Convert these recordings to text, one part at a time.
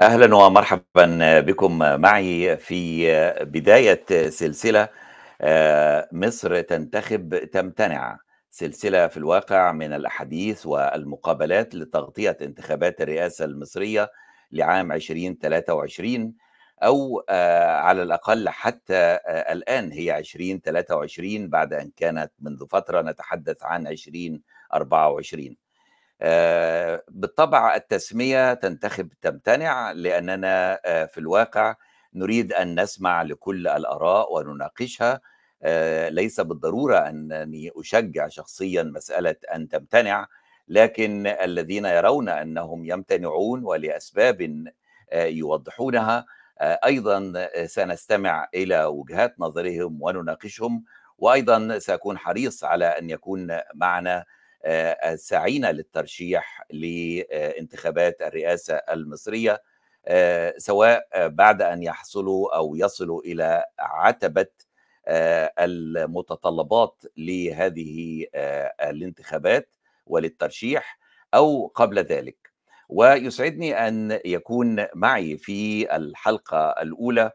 اهلا ومرحبا بكم معي في بدايه سلسله آه، مصر تنتخب تمتنع سلسله في الواقع من الاحاديث والمقابلات لتغطيه انتخابات الرئاسه المصريه لعام 2023 او آه، على الاقل حتى آه، الان هي 2023 بعد ان كانت منذ فتره نتحدث عن 2024 آه، بالطبع التسميه تنتخب تمتنع لاننا آه، في الواقع نريد ان نسمع لكل الاراء ونناقشها آه، ليس بالضروره انني اشجع شخصيا مساله ان تمتنع لكن الذين يرون انهم يمتنعون ولاسباب يوضحونها ايضا سنستمع الى وجهات نظرهم ونناقشهم وايضا ساكون حريص على ان يكون معنا الساعين آه، للترشيح لانتخابات الرئاسة المصرية آه، سواء بعد أن يحصلوا أو يصلوا إلى عتبة آه، المتطلبات لهذه الانتخابات وللترشيح أو قبل ذلك ويسعدني أن يكون معي في الحلقة الأولى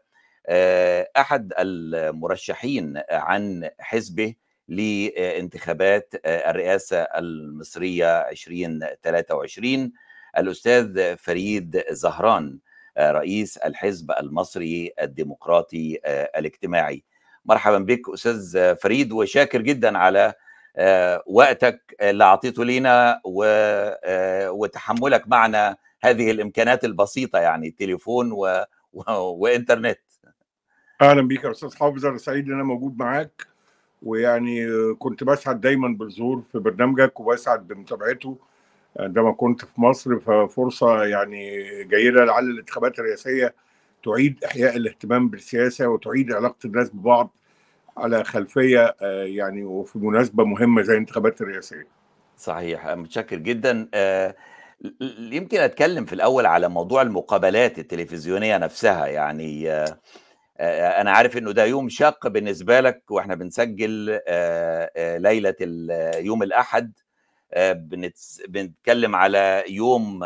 أحد المرشحين عن حزبه لانتخابات آه، الرئاسة المصرية 2023 الأستاذ فريد زهران آه، رئيس الحزب المصري الديمقراطي آه، الاجتماعي مرحبا بك أستاذ فريد وشاكر جدا على وقتك اللي أعطيته لنا وتحملك معنا هذه الإمكانات البسيطة يعني تليفون و... وإنترنت أهلا بك يا أستاذ حافظ أنا سعيد إن أنا موجود معاك ويعني كنت بسعد دايما بالظهور في برنامجك وبسعد بمتابعته عندما كنت في مصر ففرصة يعني جيدة لعل الانتخابات الرئاسية تعيد إحياء الاهتمام بالسياسة وتعيد علاقة الناس ببعض على خلفية يعني وفي مناسبة مهمة زي الانتخابات الرئاسية صحيح متشكر جدا آه، يمكن أتكلم في الأول على موضوع المقابلات التلفزيونية نفسها يعني آه، آه، انا عارف انه ده يوم شاق بالنسبه لك واحنا بنسجل آه، آه، ليله يوم الاحد بنتكلم على يوم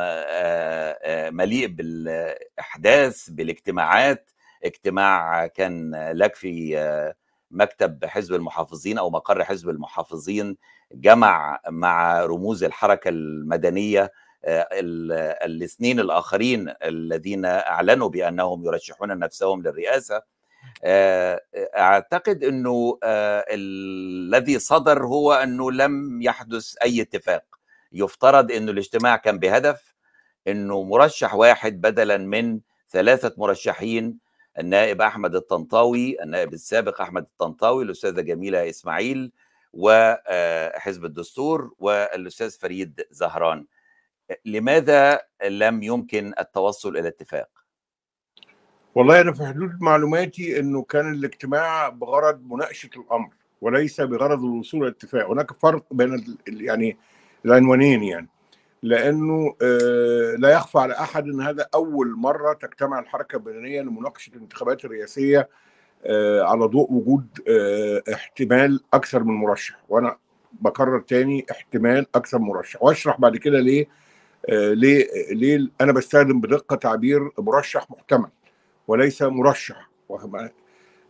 مليء بالاحداث بالاجتماعات اجتماع كان لك في مكتب حزب المحافظين او مقر حزب المحافظين جمع مع رموز الحركه المدنيه الاثنين الاخرين الذين اعلنوا بانهم يرشحون نفسهم للرئاسه آه، اعتقد انه آه، الذي صدر هو انه لم يحدث اي اتفاق يفترض انه الاجتماع كان بهدف انه مرشح واحد بدلا من ثلاثه مرشحين النائب احمد الطنطاوي النائب السابق احمد الطنطاوي الاستاذه جميله اسماعيل وحزب آه، الدستور والاستاذ فريد زهران لماذا لم يمكن التوصل الى اتفاق؟ والله انا في حدود معلوماتي انه كان الاجتماع بغرض مناقشه الامر وليس بغرض الوصول الى اتفاق، هناك فرق بين يعني العنوانين يعني لانه آه، لا يخفى على احد ان هذا اول مره تجتمع الحركه البدنيه لمناقشه الانتخابات الرئاسيه آه، على ضوء وجود آه، احتمال اكثر من مرشح وانا بكرر تاني احتمال اكثر مرشح واشرح بعد كده ليه آه، ليه ليه انا بستخدم بدقه تعبير مرشح محتمل وليس مرشح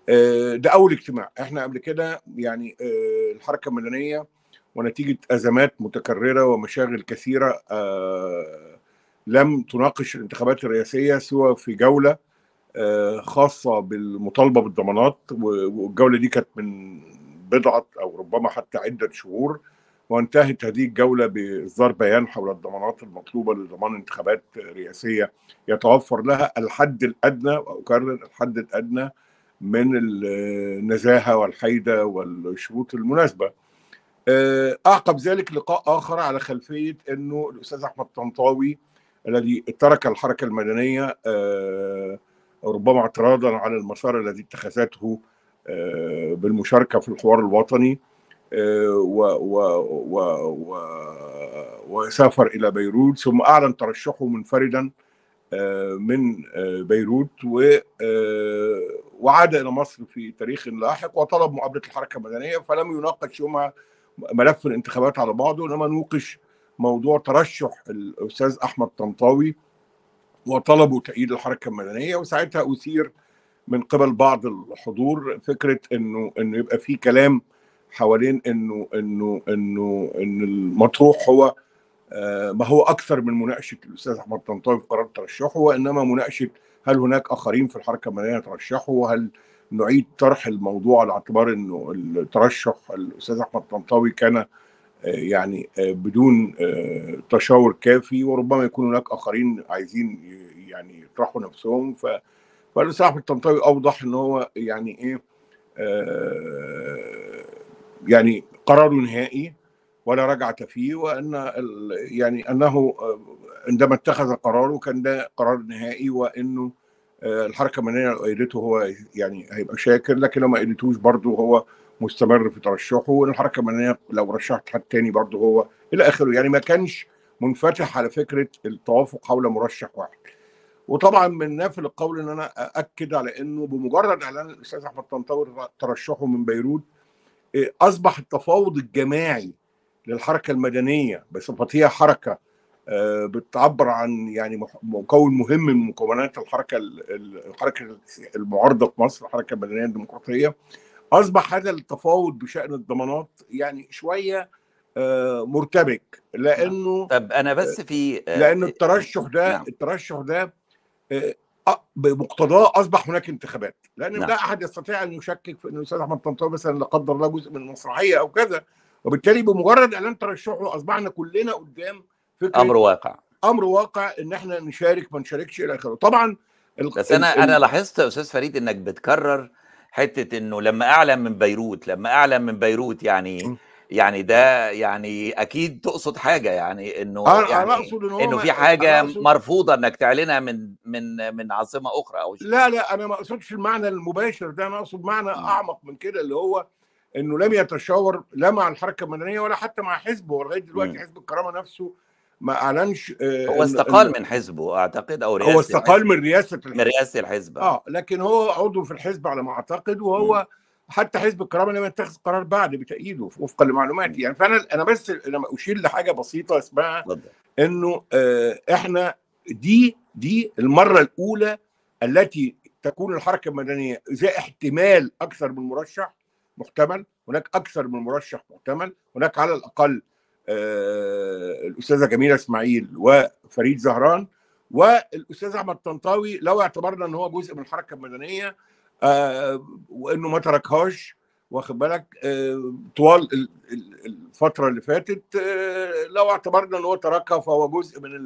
آه، ده اول اجتماع احنا قبل كده يعني آه، الحركه المدنيه ونتيجه ازمات متكرره ومشاغل كثيره لم تناقش الانتخابات الرئاسيه سوى في جوله خاصه بالمطالبه بالضمانات والجوله دي كانت من بضعه او ربما حتى عده شهور وانتهت هذه الجولة بإصدار بيان حول الضمانات المطلوبة لضمان انتخابات رئاسية يتوفر لها الحد الأدنى وأكرر الحد الأدنى من النزاهة والحيدة والشروط المناسبة آه، أعقب ذلك لقاء آخر على خلفية أنه الأستاذ أحمد طنطاوي الذي ترك الحركة المدنية آه، ربما اعتراضا على المسار الذي اتخذته آه، بالمشاركة في الحوار الوطني و و و و وسافر إلى بيروت ثم أعلن ترشحه منفردا آه، من آه، بيروت آه، وعاد إلى مصر في تاريخ لاحق وطلب مقابله الحركة المدنية فلم يناقش يومها ملف الانتخابات على بعضه إنما نوقش موضوع ترشح الأستاذ أحمد طنطاوي وطلبوا تأييد الحركة المدنية وساعتها أثير من قبل بعض الحضور فكرة إنه إنه يبقى في كلام حوالين انه انه انه ان المطروح هو آه، ما هو اكثر من مناقشه الاستاذ احمد طنطاوي في قرار ترشحه وانما مناقشه هل هناك اخرين في الحركه المدنيه ترشحوا وهل نعيد طرح الموضوع على اعتبار انه الترشح الاستاذ احمد طنطاوي كان آه، يعني آه، بدون تشاور كافي وربما يكون هناك اخرين عايزين يعني يطرحوا نفسهم ف فالاستاذ احمد طنطاوي اوضح ان هو يعني ايه يعني قرار نهائي ولا رجعة فيه وأن يعني أنه آه، عندما اتخذ قراره كان ده قرار نهائي وأنه آه، الحركة المدنية لو قيدته هو يعني هيبقى شاكر لكن لو ما قيدتوش برضه هو مستمر في ترشحه وان الحركه المدنيه لو رشحت حد تاني برضه هو الى اخره يعني ما كانش منفتح على فكره التوافق حول مرشح واحد وطبعا من نافل القول ان انا اكد على انه بمجرد اعلان الاستاذ احمد طنطاوي ترشحه من بيروت إيه، اصبح التفاوض الجماعي للحركه المدنيه بصفتها حركه آه، بتعبر عن يعني مكون مهم من مكونات الحركه الحركه المعارضه في مصر الحركه المدنيه الديمقراطيه اصبح هذا التفاوض بشان الضمانات يعني شويه آه، مرتبك لانه طب انا بس في آه، لانه الترشح ده نعم. الترشح ده بمقتضاه اصبح هناك انتخابات لان نعم. لا احد يستطيع ان يشكك في ان الاستاذ احمد طنطاوي مثلا لا قدر الله جزء من المسرحيه او كذا وبالتالي بمجرد اعلان ترشحه اصبحنا كلنا قدام فكره امر واقع امر واقع ان احنا نشارك ما نشاركش الى اخره طبعا بس انا ال... انا لاحظت يا استاذ فريد انك بتكرر حته انه لما اعلن من بيروت لما اعلن من بيروت يعني يعني ده يعني اكيد تقصد حاجه يعني انه أنا يعني أنا أقصد إن انه في حاجه مرفوضه انك تعلنها من من من عاصمه اخرى او شيء. لا لا انا ما اقصدش المعنى المباشر ده انا اقصد معنى اعمق من كده اللي هو انه لم يتشاور لا مع الحركه المدنيه ولا حتى مع حزبه ولغايه دلوقتي حزب الكرامه نفسه ما اعلنش آه، هو استقال من حزبه اعتقد او رئاسه هو استقال من رئاسه الحزب من رئاسه الحزب آه. اه لكن هو عضو في الحزب على ما اعتقد وهو م. حتى حزب الكرامه لم يتخذ قرار بعد بتأييده وفقا لمعلوماتي يعني فانا انا بس لما اشير لحاجه بسيطه اسمها انه آه، احنا دي دي المره الاولى التي تكون الحركه المدنيه ذا احتمال اكثر من مرشح محتمل هناك اكثر من مرشح محتمل هناك على الاقل آه، الاستاذه جميله اسماعيل وفريد زهران والاستاذ احمد طنطاوي لو اعتبرنا ان هو جزء من الحركه المدنيه آه، وانه ما تركهاش واخد بالك آه، طوال الفتره اللي فاتت آه، لو اعتبرنا ان هو تركها فهو جزء من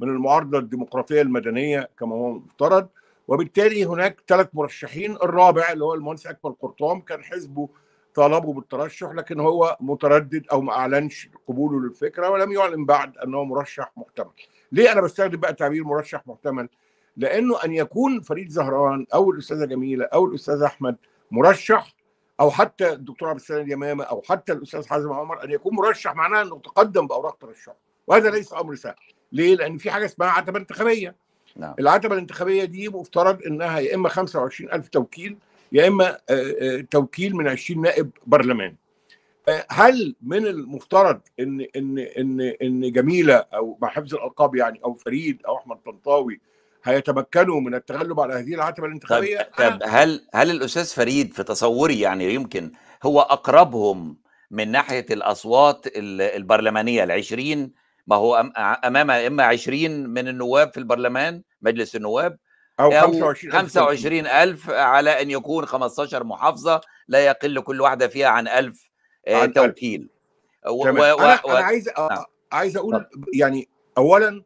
من المعارضه الديمقراطيه المدنيه كما هو مفترض وبالتالي هناك ثلاث مرشحين الرابع اللي هو المهندس اكبر قرطام كان حزبه طالبه بالترشح لكن هو متردد او ما اعلنش قبوله للفكره ولم يعلن بعد انه مرشح محتمل ليه انا بستخدم بقى تعبير مرشح محتمل لانه ان يكون فريد زهران او الاستاذه جميله او الاستاذ احمد مرشح او حتى الدكتور عبد السلام اليمامه او حتى الاستاذ حازم عمر ان يكون مرشح معناه انه تقدم باوراق ترشحه وهذا ليس امر سهل ليه؟ لان في حاجه اسمها عتبه انتخابيه نعم. العتبه الانتخابيه دي مفترض انها يا اما 25000 توكيل يا اما آه، آه، توكيل من 20 نائب برلمان آه، هل من المفترض ان ان ان ان جميله او مع حفظ الالقاب يعني او فريد او احمد طنطاوي هيتمكنوا من التغلب على هذه العتبه الانتخابيه طب, طب هل هل الاستاذ فريد في تصوري يعني يمكن هو اقربهم من ناحيه الاصوات البرلمانيه ال 20 ما هو امام اما 20 من النواب في البرلمان مجلس النواب او, أو 25 25 ألف على ان يكون 15 محافظه لا يقل كل واحده فيها عن 1000 آه، توكيل و... و... و... انا, أنا عايز أ... نعم. عايز اقول يعني اولا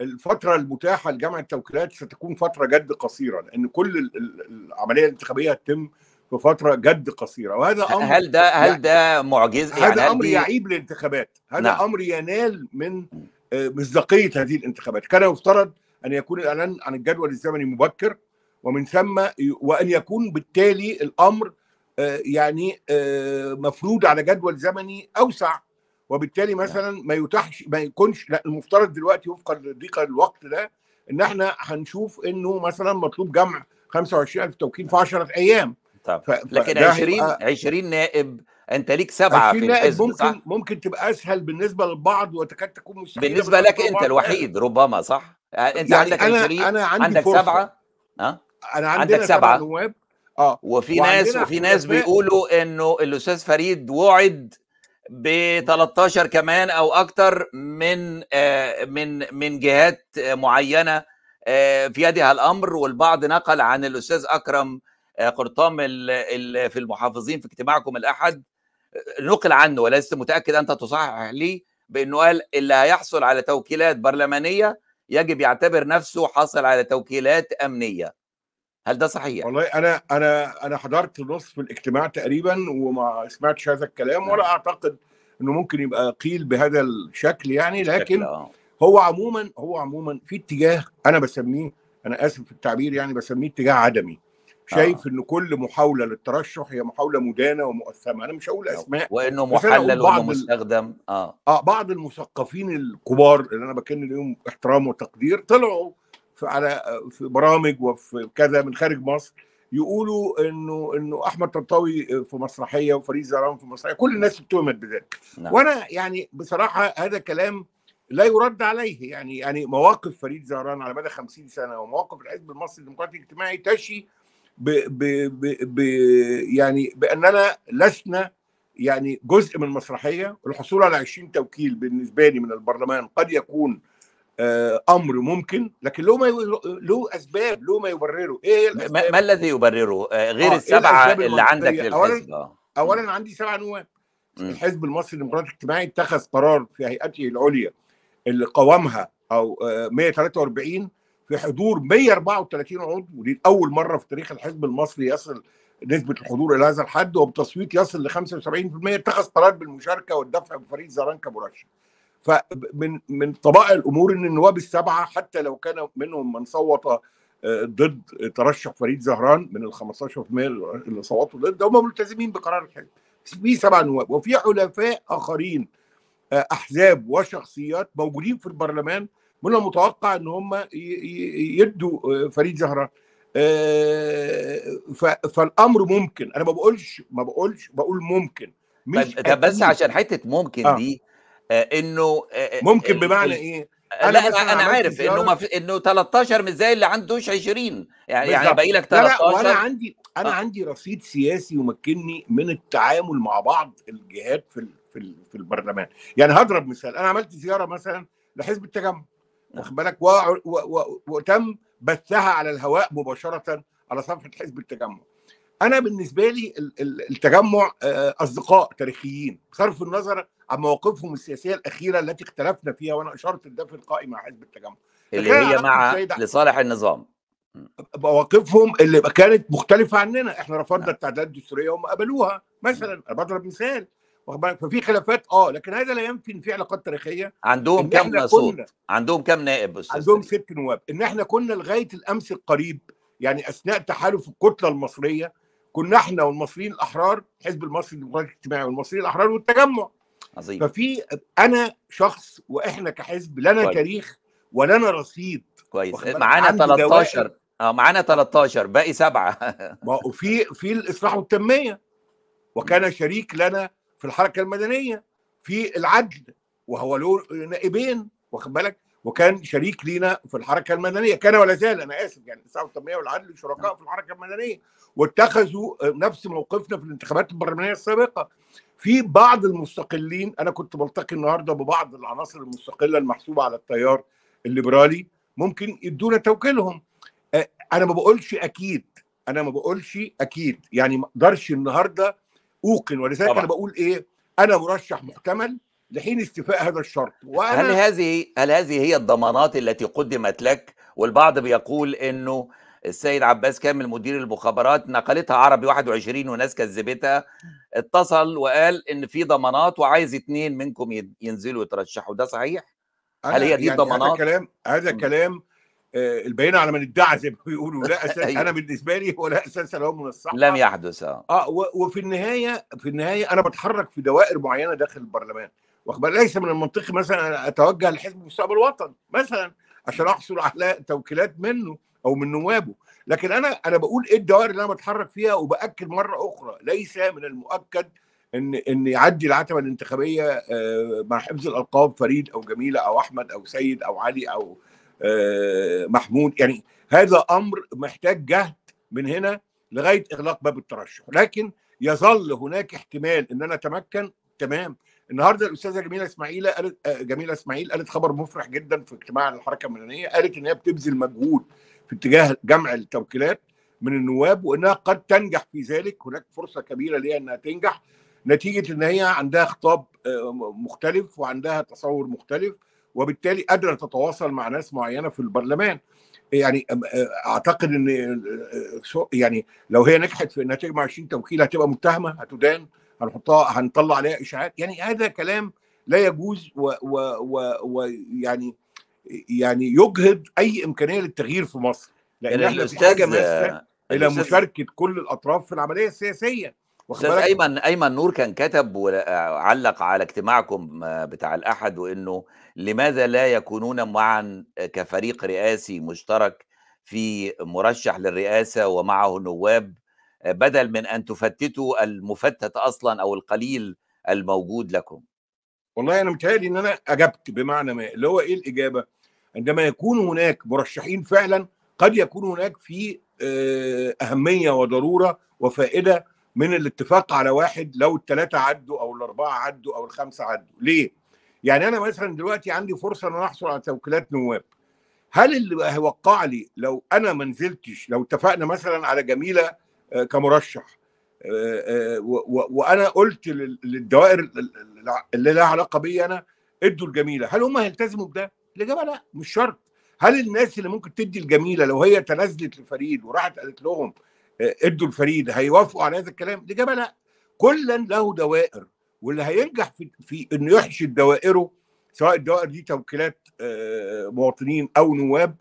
الفتره المتاحه لجمع التوكيلات ستكون فتره جد قصيره لان كل العمليه الانتخابيه هتتم في فتره جد قصيره وهذا امر هل ده هل يعني ده معجزه يعني هذا امر يعيب الانتخابات هذا نعم. امر ينال من آه، مصداقيه هذه الانتخابات كان يفترض ان يكون الاعلان عن الجدول الزمني مبكر ومن ثم وان يكون بالتالي الامر آه، يعني آه، مفروض على جدول زمني اوسع وبالتالي نعم. مثلا ما يتاحش ما يكونش لا المفترض دلوقتي وفقا لضيق الوقت ده ان احنا هنشوف انه مثلا مطلوب جمع 25000 توكيل في 10 ايام طب لكن 20 20 نائب انت ليك سبعه في الحزب ممكن صح؟ ممكن تبقى اسهل بالنسبه للبعض وتكاد تكون مستحيله بالنسبه لك انت يعني. الوحيد ربما صح؟ آه، انت يعني عندك أنا 20 انا عندي عندك فرصة. سبعه ها؟ انا عندك سبعه نواب اه وفي ناس وفي ناس بيقولوا انه الاستاذ فريد وعد ب 13 كمان او اكتر من آه، من من جهات معينه آه، في يدها الامر والبعض نقل عن الاستاذ اكرم آه، قرطام في المحافظين في اجتماعكم الاحد نقل عنه ولست متاكد انت تصحح لي بانه قال اللي هيحصل على توكيلات برلمانيه يجب يعتبر نفسه حصل على توكيلات امنيه هل ده صحيح؟ والله انا انا انا حضرت نصف الاجتماع تقريبا وما سمعتش هذا الكلام ولا نعم. اعتقد انه ممكن يبقى قيل بهذا الشكل يعني لكن آه. هو عموما هو عموما في اتجاه انا بسميه انا اسف في التعبير يعني بسميه اتجاه عدمي شايف آه. ان كل محاوله للترشح هي محاوله مدانه ومؤثمه انا مش هقول آه. اسماء وانه محلل ومستخدم اه اه بعض المثقفين الكبار اللي انا بكن لهم احترام وتقدير طلعوا على في برامج وفي كذا من خارج مصر يقولوا انه انه احمد طنطاوي في مسرحيه وفريد زهران في مسرحيه كل الناس اتهمت بذلك نعم. وانا يعني بصراحه هذا كلام لا يرد عليه يعني يعني مواقف فريد زهران على مدى 50 سنه ومواقف الحزب المصري الديمقراطي الاجتماعي تشي ب ب ب ب يعني باننا لسنا يعني جزء من المسرحيه الحصول على 20 توكيل بالنسبه لي من البرلمان قد يكون آه، امر ممكن لكن له ما له اسباب له ما يبرره ايه الأسباب؟ ما الذي يبرره آه، غير آه إيه السبعه إيه اللي عندك للحزب اولا آه. اولا عندي سبع نواب الحزب المصري الديمقراطي الاجتماعي اتخذ قرار في هيئته العليا اللي قوامها او 143 في حضور 134 عضو ودي اول مره في تاريخ الحزب المصري يصل نسبه الحضور الى هذا الحد وبتصويت يصل ل 75% اتخذ قرار بالمشاركه والدفع بفريق زرانكا مرشح فمن من طبائع الامور ان النواب السبعه حتى لو كان منهم من صوت آه، ضد ترشح فريد زهران من ال 15% اللي صوتوا ضد هم ملتزمين بقرار الحزب في سبع نواب وفي حلفاء اخرين آه، احزاب وشخصيات موجودين في البرلمان من المتوقع ان هم يدوا آه، فريد زهران فالامر ممكن انا ما بقولش ما بقولش بقول ممكن مش طيب، بس عشان حته ممكن آه. دي آه، انه آه، آه، ممكن بمعنى ايه أنا لا انا, عارف انه ما في انه 13 مش زي اللي عندوش 20 يعني يعني باقي لك 13 لا, لا وانا عندي انا آه. عندي رصيد سياسي يمكنني من التعامل مع بعض الجهات في في في البرلمان يعني هضرب مثال انا عملت زياره مثلا لحزب التجمع واخد بالك وتم بثها على الهواء مباشره على صفحه حزب التجمع انا بالنسبه لي التجمع اصدقاء تاريخيين بصرف النظر عن مواقفهم السياسيه الاخيره التي اختلفنا فيها وانا اشرت لده في القائمه مع حزب التجمع اللي هي مع لصالح النظام مواقفهم اللي كانت مختلفه عننا احنا رفضنا نعم. التعديلات الدستوريه وهم قبلوها مثلا نعم. انا بضرب مثال ففي خلافات اه لكن هذا لا ينفي ان في علاقات تاريخيه عندهم كم صوت عندهم كم نائب استاذ عندهم ست نواب ان احنا كنا لغايه الامس القريب يعني اثناء تحالف الكتله المصريه كنا احنا والمصريين الاحرار حزب المصري الديمقراطي الاجتماعي والمصريين الاحرار والتجمع عظيم ففي انا شخص واحنا كحزب لنا كويس. تاريخ ولنا رصيد كويس معانا 13 اه معانا 13 باقي سبعه ما وفي في الاصلاح والتنميه وكان شريك لنا في الحركه المدنيه في العدل وهو له نائبين واخد بالك وكان شريك لينا في الحركه المدنيه كان ولا زال انا اسف يعني الاصلاح والتنميه والعدل شركاء في الحركه المدنيه واتخذوا نفس موقفنا في الانتخابات البرلمانيه السابقه في بعض المستقلين انا كنت بلتقي النهارده ببعض العناصر المستقله المحسوبه على التيار الليبرالي ممكن يدونا توكيلهم انا ما بقولش اكيد انا ما بقولش اكيد يعني ما اقدرش النهارده اوقن ولذلك انا بقول ايه انا مرشح محتمل لحين استيفاء هذا الشرط وأنا هل هذه هل هذه هي الضمانات التي قدمت لك والبعض بيقول انه السيد عباس كامل مدير المخابرات نقلتها عربي 21 وناس كذبتها اتصل وقال ان في ضمانات وعايز اثنين منكم ينزلوا يترشحوا ده صحيح؟ هل هي دي يعني الضمانات؟ هذا كلام هذا كلام آه على من ادعى زي ما بيقولوا لا اساس أيوه. انا بالنسبه لي هو لا اساس له من الصحه لم يحدث اه اه وفي النهايه في النهايه انا بتحرك في دوائر معينه داخل البرلمان واخبار ليس من المنطقي مثلا اتوجه لحزب المستقبل الوطني مثلا عشان احصل على توكيلات منه او من نوابه لكن انا انا بقول ايه الدوائر اللي انا بتحرك فيها وباكد مره اخرى ليس من المؤكد ان ان يعدي العتبه الانتخابيه آه، مع حفظ الالقاب فريد او جميله او احمد او سيد او علي او آه، محمود يعني هذا امر محتاج جهد من هنا لغايه اغلاق باب الترشح لكن يظل هناك احتمال ان انا اتمكن تمام النهارده الاستاذه جميله اسماعيل قالت آه، جميله اسماعيل قالت خبر مفرح جدا في اجتماع الحركه المدنيه قالت ان هي بتبذل مجهود في اتجاه جمع التوكيلات من النواب وانها قد تنجح في ذلك هناك فرصه كبيره ليها انها تنجح نتيجه ان هي عندها خطاب آه، مختلف وعندها تصور مختلف وبالتالي قادره تتواصل مع ناس معينه في البرلمان يعني آه، اعتقد ان آه، يعني لو هي نجحت في انها تجمع 20 توكيل هتبقى متهمه هتدان هنحطها هنطلع عليها اشاعات يعني هذا كلام لا يجوز ويعني يعني يجهض اي امكانيه للتغيير في مصر لان يعني احنا بنحتاج آه، الى مشاركه كل الاطراف في العمليه السياسيه استاذ ايمن ايمن نور كان كتب وعلق آه، على اجتماعكم آه، بتاع الاحد وانه لماذا لا يكونون معا كفريق رئاسي مشترك في مرشح للرئاسه ومعه نواب بدل من ان تفتتوا المفتت اصلا او القليل الموجود لكم والله انا متهيألي ان انا اجبت بمعنى ما اللي هو ايه الاجابه؟ عندما يكون هناك مرشحين فعلا قد يكون هناك في آه، أهمية وضرورة وفائدة من الاتفاق على واحد لو الثلاثة عدوا أو الأربعة عدوا أو الخمسة عدوا ليه؟ يعني أنا مثلا دلوقتي عندي فرصة أن أنا أحصل على توكيلات نواب هل اللي هيوقع لي لو أنا ما نزلتش لو اتفقنا مثلا على جميلة آه، كمرشح آه، وأنا قلت للدوائر اللي لها علاقة بي أنا ادوا الجميلة هل هم هيلتزموا بده؟ الاجابه لا مش شرط هل الناس اللي ممكن تدي الجميله لو هي تنازلت لفريد وراحت قالت لهم آه، ادوا الفريد هيوافقوا على هذا الكلام الاجابه لا كلا له دوائر واللي هينجح في, في انه يحشد دوائره سواء الدوائر دي توكيلات آه، مواطنين او نواب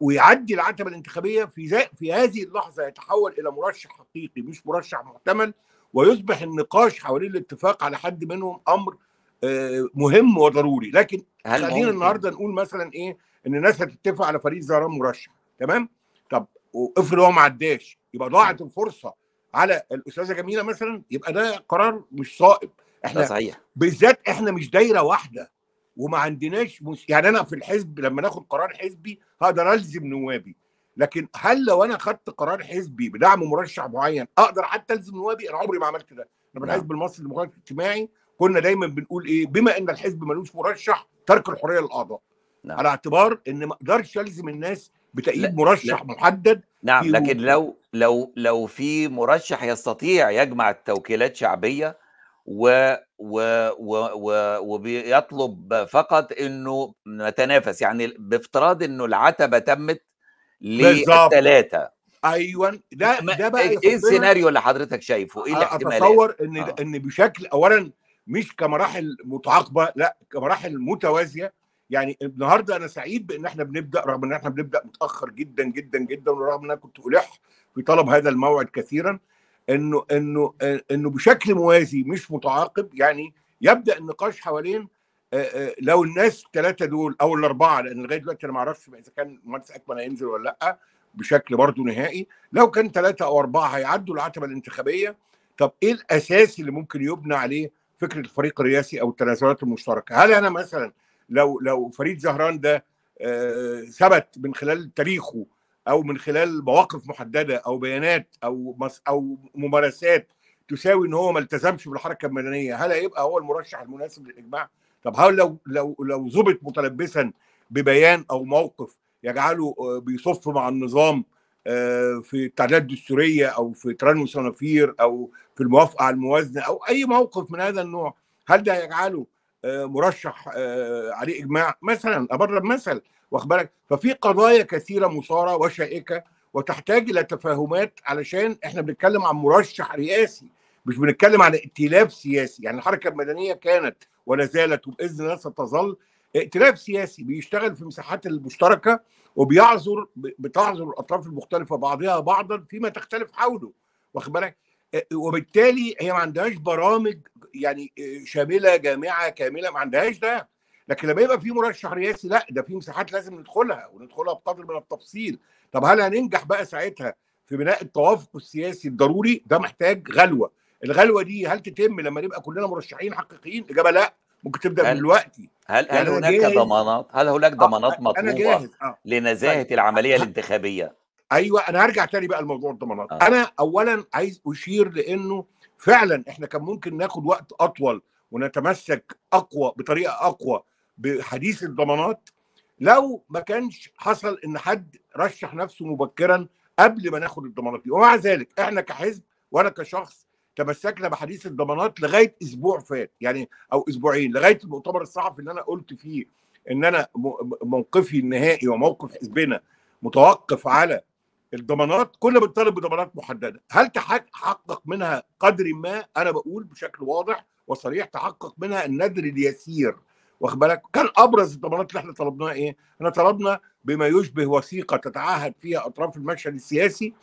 ويعدي العتبه الانتخابيه في في هذه اللحظه يتحول الى مرشح حقيقي مش مرشح محتمل ويصبح النقاش حوالين الاتفاق على حد منهم امر آه، مهم وضروري لكن هل خلينا النهارده نقول مثلا ايه ان الناس هتتفق على فريق زهران مرشح تمام طب وافرض هو ما عداش يبقى ضاعت الفرصه على الاستاذه جميله مثلا يبقى ده قرار مش صائب احنا صحيح بالذات احنا مش دايره واحده وما عندناش مش يعني انا في الحزب لما ناخد قرار حزبي هقدر الزم نوابي لكن هل لو انا خدت قرار حزبي بدعم مرشح معين اقدر حتى الزم نوابي انا عمري ما عملت ده انا بالحزب نعم. المصري للمقاومه الاجتماعي كنا دايما بنقول ايه بما ان الحزب ملوش مرشح ترك الحريه للاعضاء نعم. على اعتبار ان ما اقدرش الزم الناس بتأييد مرشح لا. محدد نعم لكن لو لو لو في مرشح يستطيع يجمع التوكيلات شعبيه و و و و وبيطلب فقط انه نتنافس يعني بافتراض انه العتبه تمت للثلاثه ايوه ده ده بقى ايه السيناريو اللي حضرتك شايفه؟ ايه الاحتمالات؟ اتصور ان آه. ان بشكل اولا مش كمراحل متعاقبه لا كمراحل متوازيه يعني النهارده انا سعيد بان احنا بنبدا رغم ان احنا بنبدا متاخر جدا جدا جدا ورغم ان انا كنت الح في طلب هذا الموعد كثيرا انه انه انه بشكل موازي مش متعاقب يعني يبدا النقاش حوالين لو الناس الثلاثه دول او الاربعه لان لغايه دلوقتي انا ما اعرفش اذا كان مهندس اكمل هينزل ولا لا بشكل برضه نهائي لو كان ثلاثه او اربعه هيعدوا العتبه الانتخابيه طب ايه الاساس اللي ممكن يبنى عليه فكره الفريق الرئاسي او التنازلات المشتركه هل انا مثلا لو لو فريد زهران ده آه، ثبت من خلال تاريخه او من خلال مواقف محدده او بيانات او او ممارسات تساوي ان هو ما التزمش بالحركه المدنيه هل هيبقى هو المرشح المناسب للاجماع طب هل لو لو لو ظبط متلبسا ببيان او موقف يجعله آه، بيصف مع النظام آه، في التعداد الدستوريه او في ترانو سنافير او في الموافقه على الموازنه او اي موقف من هذا النوع هل ده يجعله آه، مرشح آه، عليه اجماع مثلا ابرر مثل واخد بالك ففي قضايا كثيره مثاره وشائكه وتحتاج الى تفاهمات علشان احنا بنتكلم عن مرشح رئاسي مش بنتكلم عن ائتلاف سياسي يعني الحركه المدنيه كانت ولا زالت وباذن الله ستظل ائتلاف سياسي بيشتغل في مساحات المشتركه وبيعذر بتعذر الاطراف المختلفه بعضها بعضا فيما تختلف حوله واخد بالك وبالتالي هي ما عندهاش برامج يعني شامله جامعه كامله ما عندهاش ده لكن لما يبقى في مرشح رئاسي لا ده في مساحات لازم ندخلها وندخلها بقدر من التفصيل طب هل هننجح بقى ساعتها في بناء التوافق السياسي الضروري ده محتاج غلوه الغلوه دي هل تتم لما نبقى كلنا مرشحين حقيقيين اجابه لا ممكن تبدا هل من دلوقتي هل هل يعني هناك ضمانات هل هناك آه، ضمانات مطلوبه آه. لنزاهه طيب. العمليه الانتخابيه ايوه انا هرجع تاني بقى لموضوع الضمانات آه. انا اولا عايز اشير لانه فعلا احنا كان ممكن ناخد وقت اطول ونتمسك اقوى بطريقه اقوى بحديث الضمانات لو ما كانش حصل ان حد رشح نفسه مبكرا قبل ما ناخد الضمانات دي ومع ذلك احنا كحزب وانا كشخص تمسكنا بحديث الضمانات لغايه اسبوع فات يعني او اسبوعين لغايه المؤتمر الصحفي اللي انا قلت فيه ان انا موقفي النهائي وموقف حزبنا متوقف على الضمانات كنا بنطالب بضمانات محدده هل تحقق منها قدر ما انا بقول بشكل واضح وصريح تحقق منها النذر اليسير واخد بالك كان ابرز الضمانات اللي احنا طلبناها ايه احنا طلبنا بما يشبه وثيقه تتعهد فيها اطراف المشهد السياسي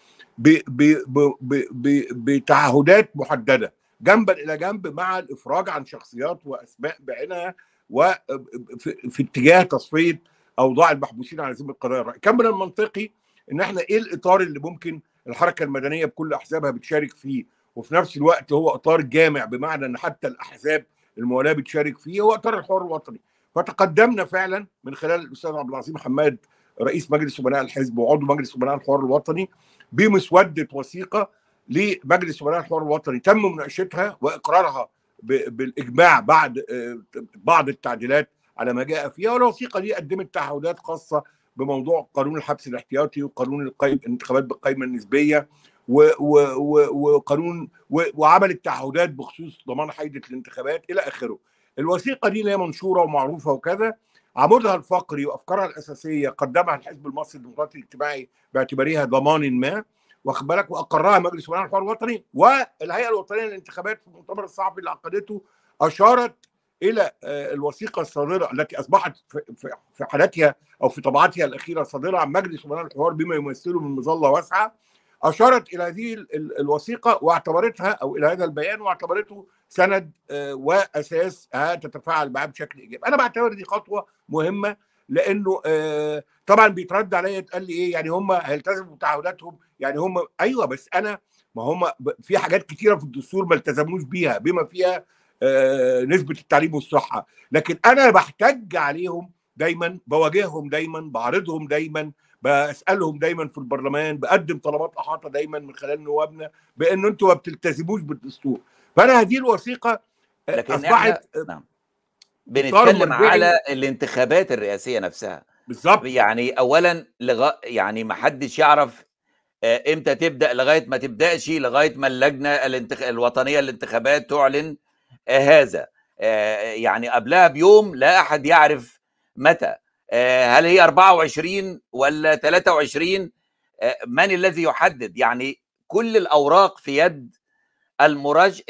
بتعهدات محدده جنبا الى جنب مع الافراج عن شخصيات واسماء بعينها وفي اتجاه تصفيه اوضاع المحبوسين على ذمه القضاء الرأي كان من المنطقي ان احنا ايه الاطار اللي ممكن الحركه المدنيه بكل احزابها بتشارك فيه وفي نفس الوقت هو اطار جامع بمعنى ان حتى الاحزاب الموالاه بتشارك فيه هو اطار الحوار الوطني فتقدمنا فعلا من خلال الاستاذ عبد العظيم حماد رئيس مجلس امناء الحزب وعضو مجلس امناء الحوار الوطني بمسوده وثيقه لمجلس امناء الحوار الوطني تم مناقشتها واقرارها بالاجماع بعد آه، بعض التعديلات على ما جاء فيها والوثيقه دي قدمت تعهدات خاصه بموضوع قانون الحبس الاحتياطي وقانون القيم الانتخابات بالقائمه النسبيه و... و... وقانون وعمل التعهدات بخصوص ضمان حيدة الانتخابات إلى آخره الوثيقة دي اللي هي منشورة ومعروفة وكذا عمودها الفقري وأفكارها الأساسية قدمها الحزب المصري الديمقراطي الاجتماعي باعتبارها ضمان ما واخد بالك وأقرها مجلس الامن الوطني والهيئة الوطنية للانتخابات في المؤتمر الصحفي اللي عقدته أشارت الى آه، الوثيقه الصادره التي اصبحت في حالتها او في طبعاتها الاخيره صادره عن مجلس امناء الحوار بما يمثله من مظله واسعه اشارت الى هذه الوثيقه واعتبرتها او الى هذا البيان واعتبرته سند آه، واساس آه، تتفاعل معاه بشكل ايجابي. انا بعتبر دي خطوه مهمه لانه طبعا بيترد عليا يتقال لي ايه يعني هم هيلتزموا بتعهداتهم يعني هم ايوه بس انا ما هم في حاجات كتيره في الدستور ما التزموش بيها بما فيها آه، نسبه التعليم والصحه لكن انا بحتج عليهم دايما بواجههم دايما بعارضهم دايما بسالهم دايما في البرلمان بقدم طلبات احاطه دايما من خلال نوابنا بان انتوا ما بتلتزموش بالدستور فانا هذه الوثيقه آه، لكن اصبحت احنا... آه، نعم. بنتكلم على الانتخابات الرئاسيه نفسها بالظبط يعني اولا لغ... يعني ما حدش يعرف امتى تبدا لغايه ما تبداش لغايه ما اللجنه الانتخ... الوطنيه للانتخابات تعلن هذا يعني قبلها بيوم لا احد يعرف متى هل هي 24 ولا 23 من الذي يحدد يعني كل الاوراق في يد المراج...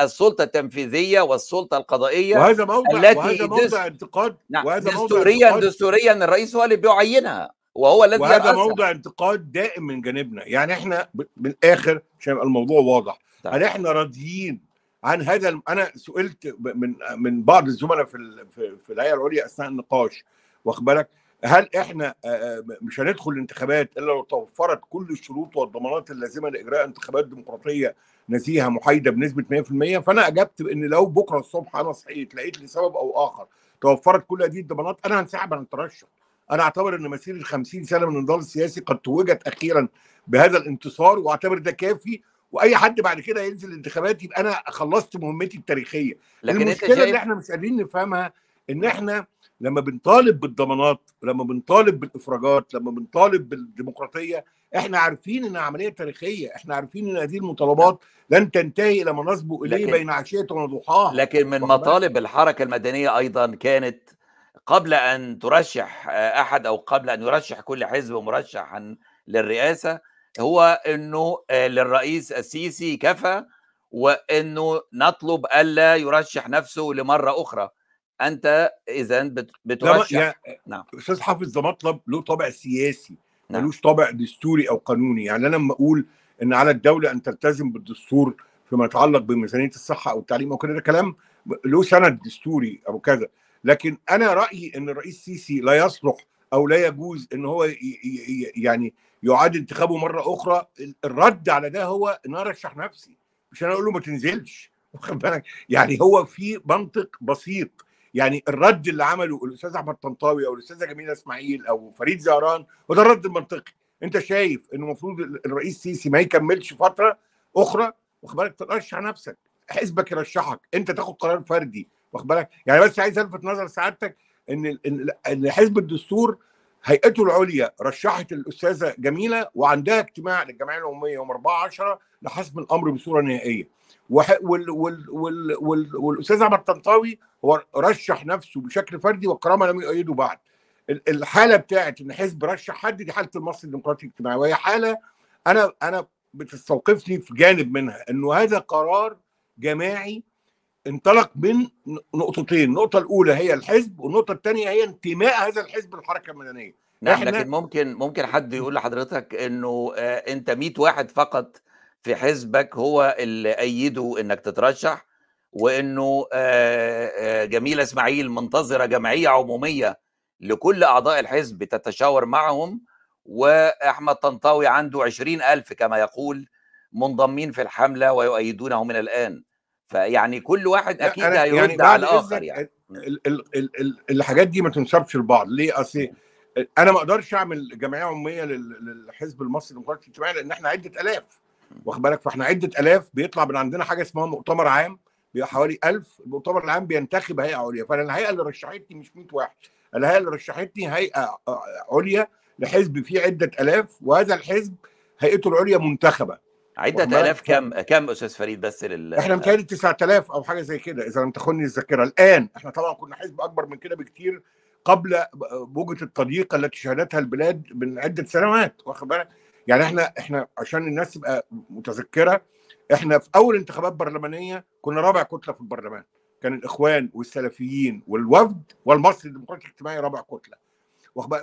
السلطه التنفيذيه والسلطه القضائيه وهذا موضع التي وهذا موضع دس... انتقاد نعم وهذا دستوريا موضع دستوريا الرئيس هو اللي بيعينها وهو الذي وهذا يرأسها. موضع انتقاد دائم من جانبنا يعني احنا بالاخر عشان الموضوع واضح طيب. هل احنا راضيين عن هذا انا سئلت من من بعض الزملاء في في الهيئه العليا اثناء النقاش واخد بالك هل احنا آه، آه، مش هندخل الانتخابات الا لو توفرت كل الشروط والضمانات اللازمه لاجراء انتخابات ديمقراطيه نزيهه محايده بنسبه 100% فانا اجبت بان لو بكره الصبح انا صحيت لقيت لسبب او اخر توفرت كل هذه الضمانات انا هنسحب عن الترشح انا اعتبر ان مسيره 50 سنه من النضال السياسي قد توجت اخيرا بهذا الانتصار واعتبر ده كافي واي حد بعد كده ينزل انتخابات يبقى انا خلصت مهمتي التاريخيه لكن المشكله اللي احنا مش قادرين نفهمها ان احنا لما بنطالب بالضمانات لما بنطالب بالافراجات لما بنطالب بالديمقراطيه احنا عارفين ان عمليه تاريخيه احنا عارفين ان هذه المطالبات لن تنتهي الى مناصبه اليه بين عشيه وضحاها لكن من مطالب الحركه المدنيه ايضا كانت قبل ان ترشح احد او قبل ان يرشح كل حزب مرشحا للرئاسه هو انه آه، للرئيس السيسي كفى وانه نطلب الا يرشح نفسه لمره اخرى انت اذا بترشح يعني نعم استاذ حافظ ده مطلب له طابع سياسي نعم. ملوش طابع دستوري او قانوني يعني انا لما اقول ان على الدوله ان تلتزم بالدستور فيما يتعلق بميزانيه الصحه او التعليم او كده ده كلام له سند دستوري او كذا لكن انا رايي ان الرئيس السيسي لا يصلح او لا يجوز ان هو يعني يعاد انتخابه مره اخرى الرد على ده هو ان انا ارشح نفسي مش انا اقول له ما تنزلش واخد بالك يعني هو في منطق بسيط يعني الرد اللي عمله الاستاذ احمد طنطاوي او الاستاذه جميله اسماعيل او فريد زهران هو ده الرد المنطقي انت شايف انه المفروض الرئيس السيسي ما يكملش فتره اخرى واخد بالك ترشح نفسك حزبك يرشحك انت تاخد قرار فردي واخد بالك يعني بس عايز الفت نظر سعادتك ان حزب الدستور هيئته العليا رشحت الاستاذه جميله وعندها اجتماع للجمعيه العموميه يوم 4 10 لحسم الامر بصوره نهائيه وال وال وال وال والاستاذ عبد طنطاوي هو رشح نفسه بشكل فردي والكرامه لم يؤيده بعد الحاله بتاعت ان حزب رشح حد دي حاله المصري الديمقراطي الاجتماعي وهي حاله انا انا بتستوقفني في جانب منها انه هذا قرار جماعي انطلق من نقطتين النقطه الاولى هي الحزب والنقطه الثانيه هي انتماء هذا الحزب للحركه المدنيه نعم إحنا... لكن ممكن ممكن حد يقول لحضرتك انه آه انت 100 واحد فقط في حزبك هو اللي ايده انك تترشح وانه آه آه جميله اسماعيل منتظره جمعيه عموميه لكل اعضاء الحزب تتشاور معهم واحمد طنطاوي عنده عشرين الف كما يقول منضمين في الحمله ويؤيدونه من الان فيعني كل واحد اكيد هيرد يعني على الاخر يعني الحاجات دي ما تنسبش لبعض ليه اصل انا ما اقدرش اعمل جمعيه عموميه للحزب المصري الديمقراطي الاجتماعي لان احنا عده الاف واخد بالك فاحنا عده الاف بيطلع من عندنا حاجه اسمها مؤتمر عام بيبقى حوالي 1000 المؤتمر العام بينتخب هيئه عليا فانا الهيئه اللي رشحتني مش 100 واحد الهيئه اللي رشحتني هيئه آه، عليا لحزب فيه عده الاف وهذا الحزب هيئته العليا منتخبه عدة آلاف كم كم أستاذ فريد بس لل احنا متهيألي 9000 أو حاجة زي كده إذا لم تخني الذاكرة الآن احنا طبعا كنا حزب أكبر من كده بكتير قبل موجة التضييق التي شهدتها البلاد من عدة سنوات واخد بالك يعني احنا احنا عشان الناس تبقى متذكرة احنا في أول انتخابات برلمانية كنا رابع كتلة في البرلمان كان الإخوان والسلفيين والوفد والمصري الديمقراطي الاجتماعي رابع كتلة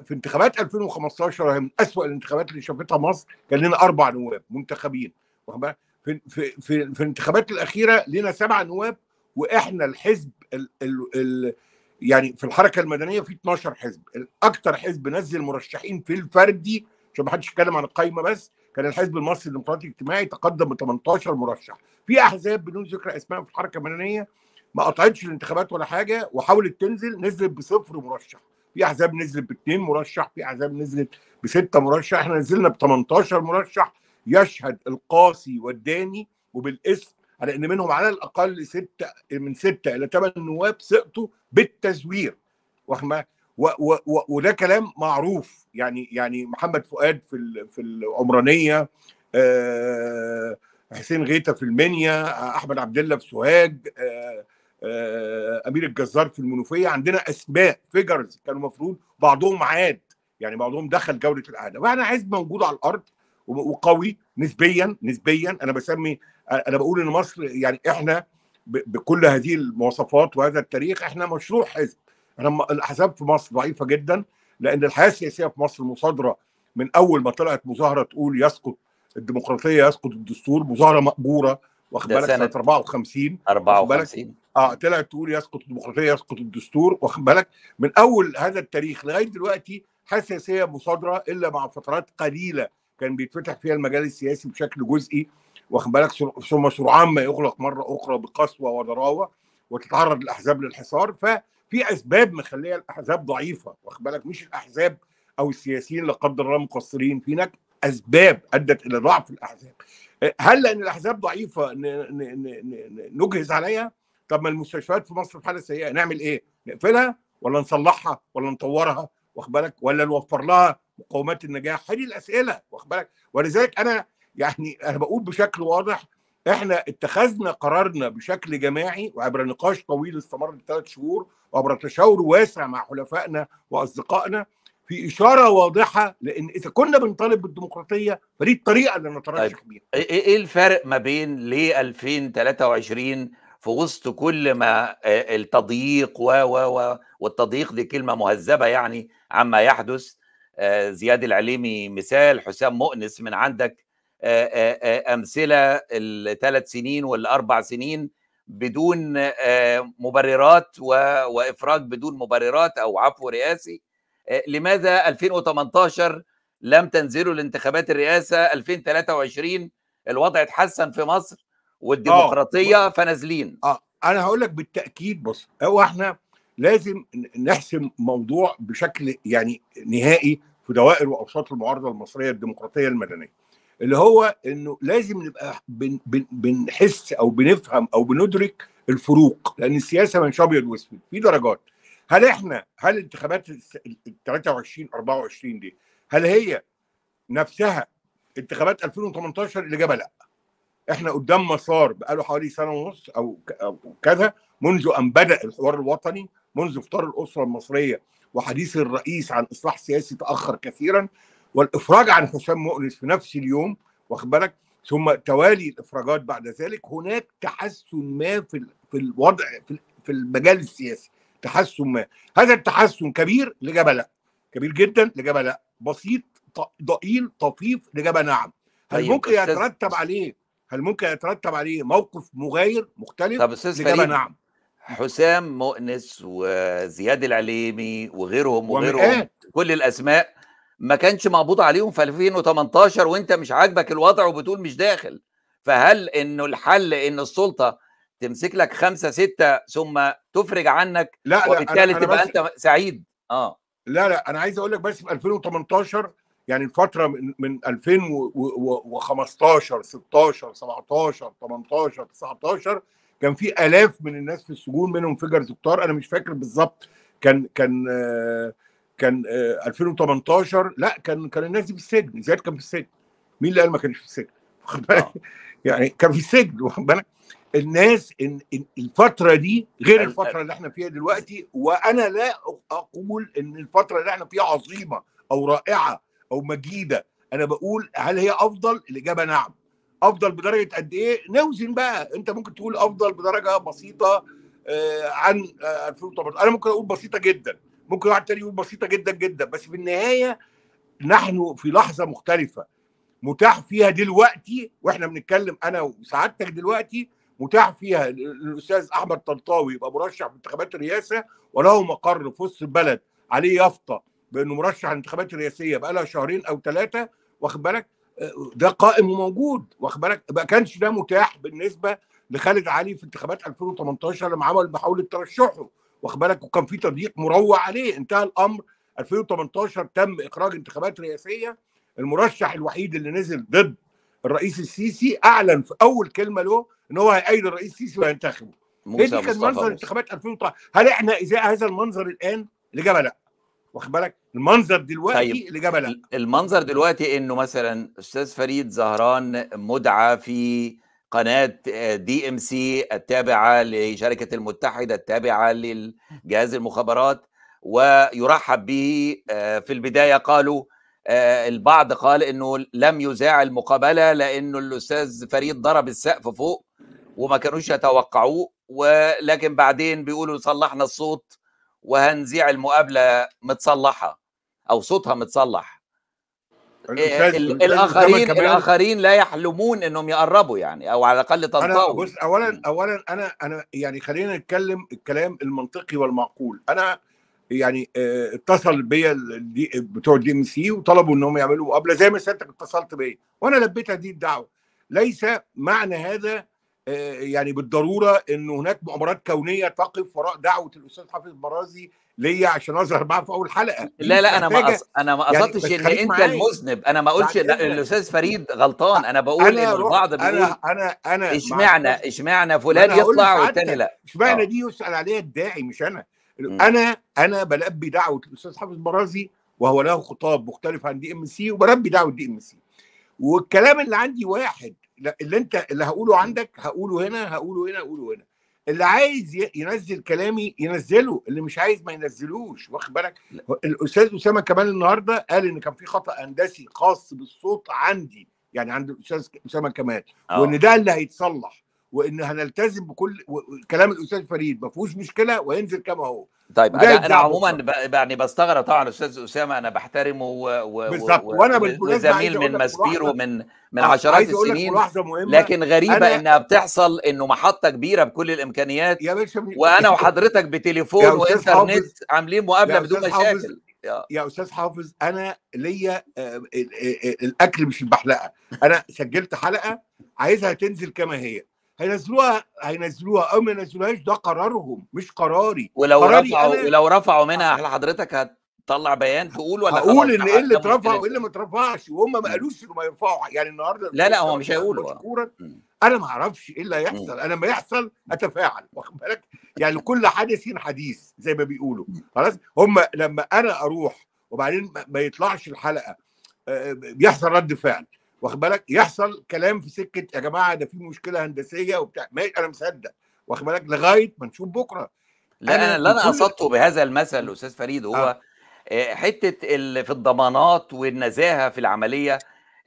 في انتخابات 2015 وهي من اسوء الانتخابات اللي شافتها مصر كان لنا اربع نواب منتخبين في, في, في, في الانتخابات الاخيره لنا سبع نواب واحنا الحزب الـ الـ الـ يعني في الحركه المدنيه في 12 حزب اكتر حزب نزل مرشحين في الفردي عشان ما حدش يتكلم عن القايمه بس كان الحزب المصري الديمقراطي الاجتماعي تقدم ب 18 مرشح في احزاب بدون ذكر اسماء في الحركه المدنيه ما قطعتش الانتخابات ولا حاجه وحاولت تنزل نزلت بصفر مرشح في احزاب نزلت باثنين مرشح في احزاب نزلت بسته مرشح احنا نزلنا ب 18 مرشح يشهد القاسي والداني وبالاسم على ان منهم على الاقل ستة من ستة الى ثمان نواب سقطوا بالتزوير واخد و و و وده كلام معروف يعني يعني محمد فؤاد في في العمرانيه أه حسين غيتا في المنيا احمد عبد الله في سوهاج أه, آه، امير الجزار في المنوفيه عندنا اسماء فيجرز كانوا المفروض بعضهم عاد يعني بعضهم دخل جوله الاعاده وانا عايز موجود على الارض وقوي نسبيا نسبيا انا بسمي انا بقول ان مصر يعني احنا بكل هذه المواصفات وهذا التاريخ احنا مشروع حزب احنا الاحزاب في مصر ضعيفه جدا لان الحياه السياسيه في مصر مصادره من اول ما طلعت مظاهره تقول يسقط الديمقراطيه يسقط الدستور مظاهره مأجوره واخد بالك سنه 54 54 اه طلعت تقول يسقط الديمقراطيه يسقط الدستور واخد بالك من اول هذا التاريخ لغايه دلوقتي حساسيه مصادره الا مع فترات قليله كان بيتفتح فيها المجال السياسي بشكل جزئي واخد بالك ثم سرعان ما يغلق مره اخرى بقسوه وضراوه وتتعرض الاحزاب للحصار ففي اسباب مخليه الاحزاب ضعيفه واخد بالك مش الاحزاب او السياسيين لا قدر الله مقصرين في اسباب ادت الى ضعف الاحزاب هل لان الاحزاب ضعيفه نجهز عليها طب ما المستشفيات في مصر في حاله سيئه نعمل ايه نقفلها ولا نصلحها ولا نطورها واخد بالك ولا نوفر لها مقومات النجاح هذه الاسئله واخد بالك ولذلك انا يعني انا بقول بشكل واضح احنا اتخذنا قرارنا بشكل جماعي وعبر نقاش طويل استمر لثلاث شهور وعبر تشاور واسع مع حلفائنا واصدقائنا في اشاره واضحه لان اذا كنا بنطالب بالديمقراطيه فدي الطريقه اللي نترشح طيب. بيها. إيه،, إيه،, ايه الفرق ما بين ليه 2023 في وسط كل ما آه، التضييق و و و والتضييق دي كلمه مهذبه يعني عما يحدث آه، زياد العليمي مثال حسام مؤنس من عندك آه، آه، امثله الثلاث سنين والاربع سنين بدون مبررات وافراج بدون مبررات او عفو رئاسي لماذا 2018 لم تنزلوا لانتخابات الرئاسه 2023 الوضع اتحسن في مصر والديمقراطيه فنازلين اه انا هقول لك بالتاكيد بص هو احنا لازم نحسم موضوع بشكل يعني نهائي في دوائر واوساط المعارضه المصريه الديمقراطيه المدنيه اللي هو انه لازم نبقى بن بن بنحس او بنفهم او بندرك الفروق لان السياسه مش ابيض واسود في درجات هل احنا هل انتخابات ال 23 24 دي هل هي نفسها انتخابات 2018 الاجابه لا احنا قدام مسار بقاله حوالي سنه ونص او كذا منذ ان بدا الحوار الوطني منذ افطار الاسره المصريه وحديث الرئيس عن اصلاح سياسي تاخر كثيرا والافراج عن حسام مؤنس في نفس اليوم واخد بالك ثم توالي الافراجات بعد ذلك هناك تحسن ما في في الوضع في المجال السياسي تحسن ما هذا التحسن كبير لجبه لا كبير جدا لجبه لا بسيط ضئيل طفيف لجبه نعم هل طيب ممكن يترتب عليه هل ممكن يترتب عليه موقف مغاير مختلف طب استاذ فريد نعم حسام مؤنس وزياد العليمي وغيرهم وغيرهم ومئات. كل الاسماء ما كانش مقبوض عليهم في 2018 وانت مش عاجبك الوضع وبتقول مش داخل فهل انه الحل ان السلطه تمسك لك خمسة ستة ثم تفرج عنك لا لا وبالتالي أنا تبقى أنا انت سعيد اه لا لا انا عايز اقول لك بس في 2018 يعني الفتره من من 2015 16 17 18 19 كان في الاف من الناس في السجون منهم فجر دكتور انا مش فاكر بالظبط كان كان آه، كان 2018 آه، لا كان كان الناس دي في السجن زياد كان في السجن مين اللي قال ما كانش في السجن واخد بالك آه. يعني كان في السجن واخد بالك الناس إن الفتره دي غير الفتره اللي احنا فيها دلوقتي وانا لا اقول ان الفتره اللي احنا فيها عظيمه او رائعه او مجيده انا بقول هل هي افضل الاجابه نعم افضل بدرجه قد ايه نوزن بقى انت ممكن تقول افضل بدرجه بسيطه آه، عن 2018 آه، انا ممكن اقول بسيطه جدا ممكن واحد تاني يقول بسيطه جدا جدا بس في النهايه نحن في لحظه مختلفه متاح فيها دلوقتي واحنا بنتكلم انا وسعادتك دلوقتي متاح فيها الاستاذ احمد طنطاوي يبقى مرشح في انتخابات الرئاسه وله مقر في وسط البلد عليه يافطه بانه مرشح الانتخابات الرئاسيه بقى لها شهرين او ثلاثه واخد بالك ده قائم وموجود واخد بالك ما كانش ده متاح بالنسبه لخالد علي في انتخابات 2018 لما عمل محاوله ترشحه واخد بالك وكان في تضييق مروع عليه انتهى الامر 2018 تم اخراج انتخابات رئاسيه المرشح الوحيد اللي نزل ضد الرئيس السيسي اعلن في اول كلمه له ان هو هيأيد الرئيس السيسي وهينتخبه. ايه دي كان منظر انتخابات 2018 هل احنا ازاء هذا المنظر الان؟ الاجابه لا واخد بالك المنظر دلوقتي طيب. الاجابه لا المنظر دلوقتي انه مثلا استاذ فريد زهران مدعى في قناه دي ام سي التابعه لشركه المتحده التابعه لجهاز المخابرات ويرحب به آه، في البدايه قالوا آه، البعض قال انه لم يذاع المقابله لانه الاستاذ فريد ضرب السقف فوق وما كانوش يتوقعوه ولكن بعدين بيقولوا صلحنا الصوت وهنذيع المقابله متصلحه او صوتها متصلح آه، الاخرين الاخرين لا يحلمون انهم يقربوا يعني او على الاقل تنطوي بص اولا اولا انا انا يعني خلينا نتكلم الكلام المنطقي والمعقول انا يعني اه اتصل بيا بتوع الدي ام سي وطلبوا انهم يعملوا مقابله زي ما سيادتك اتصلت بيا وانا لبيت هذه الدعوه ليس معنى هذا آه، يعني بالضروره انه هناك مؤامرات كونيه تقف وراء دعوه الاستاذ حافظ برازي ليا عشان اظهر معاه في اول حلقه لا لا انا ما أص... انا ما يعني قصدتش يعني ان انت معاي. المذنب انا ما اقولش يعني الاستاذ فريد غلطان انا بقول ان البعض بيقول انا انا انا اشمعنى اشمعنى فلان يطلع والتاني لا اشمعنى آه. دي يسال عليها الداعي مش انا م. انا انا بلبي دعوه الاستاذ حافظ برازي وهو له خطاب مختلف عن دي ام سي وبلبي دعوه دي ام سي والكلام اللي عندي واحد اللي انت اللي هقوله عندك هقوله هنا هقوله هنا هقوله هنا اللي عايز ينزل كلامي ينزله اللي مش عايز ما ينزلوش واخد بالك الاستاذ اسامه كمال النهارده قال ان كان في خطا هندسي خاص بالصوت عندي يعني عند الاستاذ اسامه كمال آه. وان ده اللي هيتصلح وان هنلتزم بكل كلام الاستاذ فريد ما فيهوش مشكله وينزل كما هو طيب انا انا عموما يعني بستغرب طبعا استاذ اسامه انا بحترمه و... و... بالظبط و... وانا وزميل من ماسبيرو من من آه، عشرات السنين لكن غريبه أنا... انها بتحصل انه محطه كبيره بكل الامكانيات يا باشا من... وانا وحضرتك بتليفون وانترنت عاملين مقابله بدون مشاكل يا استاذ حافظ انا ليا آه، آه، الاكل مش البحلقه انا سجلت حلقه عايزها تنزل كما هي هينزلوها هينزلوها او ما ينزلوهاش ده قرارهم مش قراري ولو قراري رفعوا أنا... ولو رفعوا منها حضرتك هتطلع بيان تقول ولا هقول ان ايه اللي اترفع وايه اللي ما اترفعش وهم ما قالوش انه ما يرفعوا يعني النهارده لا لا هو مش هيقولوا انا ما اعرفش ايه اللي هيحصل انا لما يحصل اتفاعل واخد بالك يعني كل حدث حديث زي ما بيقولوا خلاص هم لما انا اروح وبعدين ما يطلعش الحلقه آه، آه، بيحصل رد فعل واخد بالك يحصل كلام في سكه يا جماعه ده في مشكله هندسيه وبتاع ماشي انا مصدق واخد بالك لغايه ما نشوف بكره لا انا اللي انا قصدته بهذا المثل استاذ فريد هو آه. آه، حته في الضمانات والنزاهه في العمليه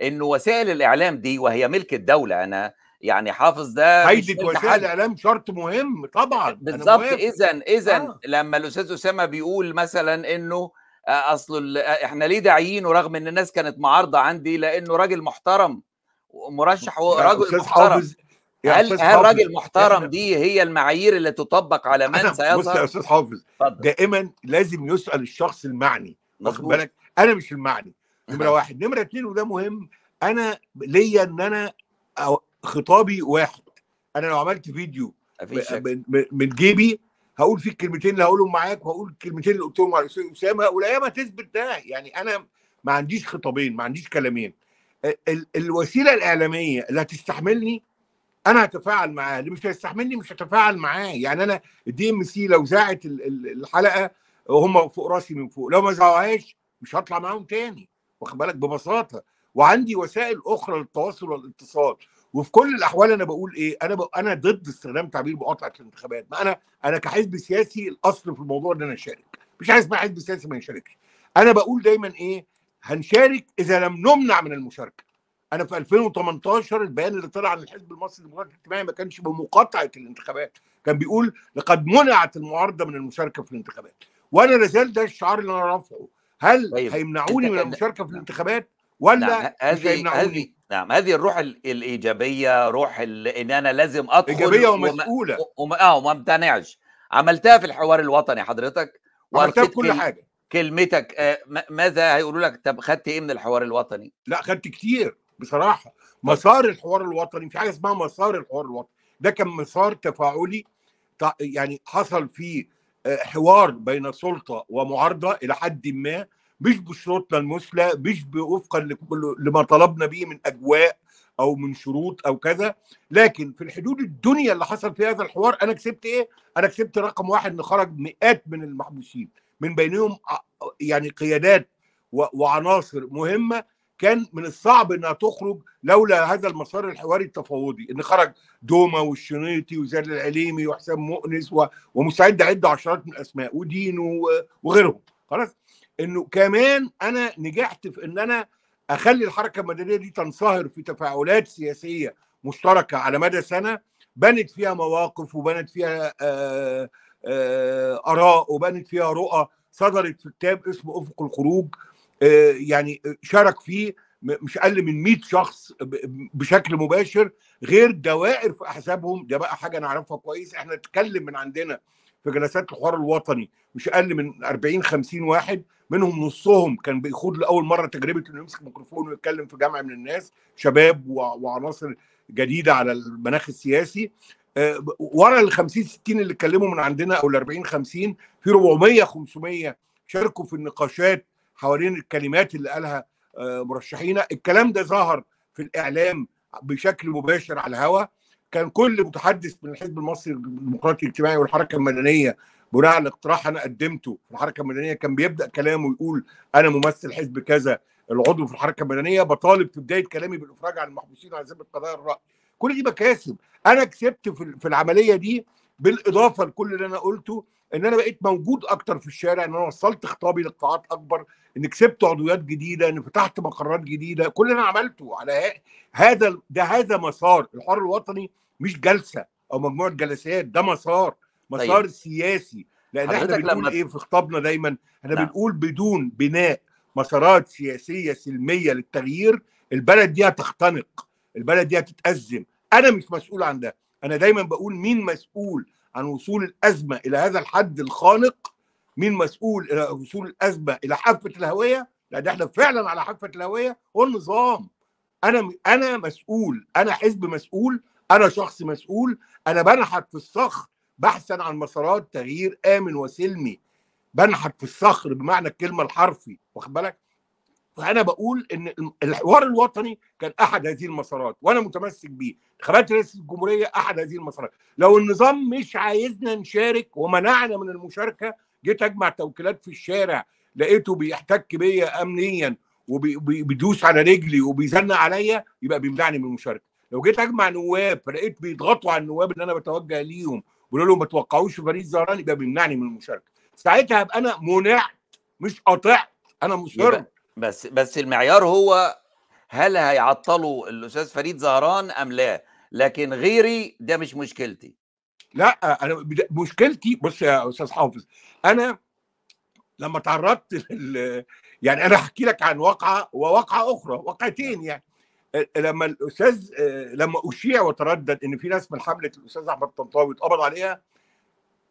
انه وسائل الاعلام دي وهي ملك الدوله انا يعني حافظ ده فايده وسائل الاعلام شرط مهم طبعا بالظبط اذا اذا آه. لما الاستاذ اسامه بيقول مثلا انه آه، اصل آه، احنا ليه داعيينه رغم ان الناس كانت معارضه عندي لانه راجل محترم ومرشح ورجل محترم هل هل راجل محترم دي هي المعايير اللي تطبق على من سيظهر؟ بص يا استاذ حافظ دائما لازم يسال الشخص المعني واخد بالك انا مش المعني نمره واحد نمره اثنين وده مهم انا ليا ان انا خطابي واحد انا لو عملت فيديو من جيبي هقول فيه الكلمتين اللي هقولهم معاك وهقول الكلمتين اللي قلتهم على الاستاذ اسامه والايام هتثبت ده يعني انا ما عنديش خطابين ما عنديش كلامين ال الوسيله الاعلاميه اللي هتستحملني انا هتفاعل معاها اللي مش هيستحملني مش هتفاعل معاه يعني انا الدي ام سي لو ذاعت الحلقه وهم فوق راسي من فوق لو ما ذاعوهاش مش هطلع معاهم تاني واخد بالك ببساطه وعندي وسائل اخرى للتواصل والاتصال وفي كل الاحوال انا بقول ايه انا ب... انا ضد استخدام تعبير مقاطعه الانتخابات ما انا انا كحزب سياسي الاصل في الموضوع ان انا اشارك مش عايز بقى حزب سياسي ما يشاركش انا بقول دايما ايه هنشارك اذا لم نمنع من المشاركه انا في 2018 البيان اللي طلع عن الحزب المصري للمشاركه الاجتماعي ما كانش بمقاطعه الانتخابات كان بيقول لقد منعت المعارضه من المشاركه في الانتخابات وانا لازال ده الشعار اللي انا رافعه هل طيب. هيمنعوني من المشاركه في نعم. الانتخابات ولا نعم، مش هيمنعوني نعم هذه الروح الايجابيه روح ان انا لازم ادخل ايجابيه ومسؤوله وما اه وما امتنعش عملتها في الحوار الوطني حضرتك عملتها في كل كل... حاجه كلمتك آه ماذا هيقولوا لك طب خدت ايه من الحوار الوطني؟ لا خدت كتير بصراحه مسار الحوار الوطني في حاجه اسمها مسار الحوار الوطني ده كان مسار تفاعلي يعني حصل فيه آه، حوار بين سلطه ومعارضه الى حد ما مش بشروطنا المثلى مش وفقا لما طلبنا به من اجواء او من شروط او كذا لكن في الحدود الدنيا اللي حصل فيها هذا الحوار انا كسبت ايه؟ انا كسبت رقم واحد ان خرج مئات من المحبوسين من بينهم يعني قيادات وعناصر مهمه كان من الصعب انها تخرج لولا هذا المسار الحواري التفاوضي ان خرج دوما والشنيطي وزال العليمي وحسام مؤنس ومستعد اعد عشرات من الاسماء ودينو وغيرهم خلاص انه كمان انا نجحت في ان انا اخلي الحركه المدنيه دي تنصهر في تفاعلات سياسيه مشتركه على مدى سنه بنت فيها مواقف وبنت فيها آه، آه، اراء وبنت فيها رؤى صدرت في كتاب اسمه افق الخروج آه، يعني شارك فيه مش اقل من 100 شخص بشكل مباشر غير دوائر في احزابهم ده بقى حاجه نعرفها كويس احنا نتكلم من عندنا في جلسات الحوار الوطني مش اقل من 40 50 واحد منهم نصهم كان بيخوض لاول مره تجربه انه يمسك ميكروفون ويتكلم في جمع من الناس شباب وعناصر جديده على المناخ السياسي آه، ورا ال 50 60 اللي اتكلموا من عندنا او ال 40 50 في 400 500 شاركوا في النقاشات حوالين الكلمات اللي قالها آه، مرشحينا الكلام ده ظهر في الاعلام بشكل مباشر على الهواء كان كل متحدث من الحزب المصري الديمقراطي الاجتماعي والحركه المدنيه بناء على اقتراح انا قدمته في الحركه المدنيه كان بيبدا كلامه يقول انا ممثل حزب كذا العضو في الحركه المدنيه بطالب في بدايه كلامي بالافراج عن المحبوسين على سبيل قضايا الراي كل دي مكاسب انا كسبت في العمليه دي بالاضافه لكل اللي انا قلته ان انا بقيت موجود اكتر في الشارع ان انا وصلت خطابي لقاعات اكبر ان كسبت عضويات جديده ان فتحت مقرات جديده كل اللي انا عملته على هذا ده هذا مسار الحر الوطني مش جلسه او مجموعه جلسات ده مسار مسار طيب. سياسي لان احنا بنقول لما... ايه في خطابنا دايما احنا نعم. بنقول بدون بناء مسارات سياسيه سلميه للتغيير البلد دي هتختنق البلد دي هتتازم انا مش مسؤول عن ده انا دايما بقول مين مسؤول عن وصول الازمه الى هذا الحد الخانق مين مسؤول الى وصول الازمه الى حافه الهويه لان يعني احنا فعلا على حافه الهويه هو النظام انا انا مسؤول انا حزب مسؤول انا شخص مسؤول انا بنحت في الصخر بحثا عن مسارات تغيير امن وسلمي بنحت في الصخر بمعنى الكلمه الحرفي واخد بالك فانا بقول ان الحوار الوطني كان احد هذه المسارات وانا متمسك بيه انتخابات رئاسه الجمهوريه احد هذه المسارات لو النظام مش عايزنا نشارك ومنعنا من المشاركه جيت اجمع توكيلات في الشارع لقيته بيحتك بيا امنيا وبيدوس على رجلي وبيزنق عليا يبقى بيمنعني من المشاركه لو جيت اجمع نواب لقيت بيضغطوا على النواب اللي انا بتوجه ليهم بيقولوا لهم ما توقعوش فريق زهران يبقى بيمنعني من المشاركه ساعتها هبقى انا منعت مش قطعت انا مصر بس بس المعيار هو هل هيعطلوا الاستاذ فريد زهران ام لا لكن غيري ده مش مشكلتي لا انا مشكلتي بص يا استاذ حافظ انا لما تعرضت لل... يعني انا هحكي لك عن واقعه وواقعه اخرى واقعتين نعم. يعني لما الاستاذ لما اشيع وتردد ان في ناس من حمله الاستاذ احمد طنطاوي اتقبض عليها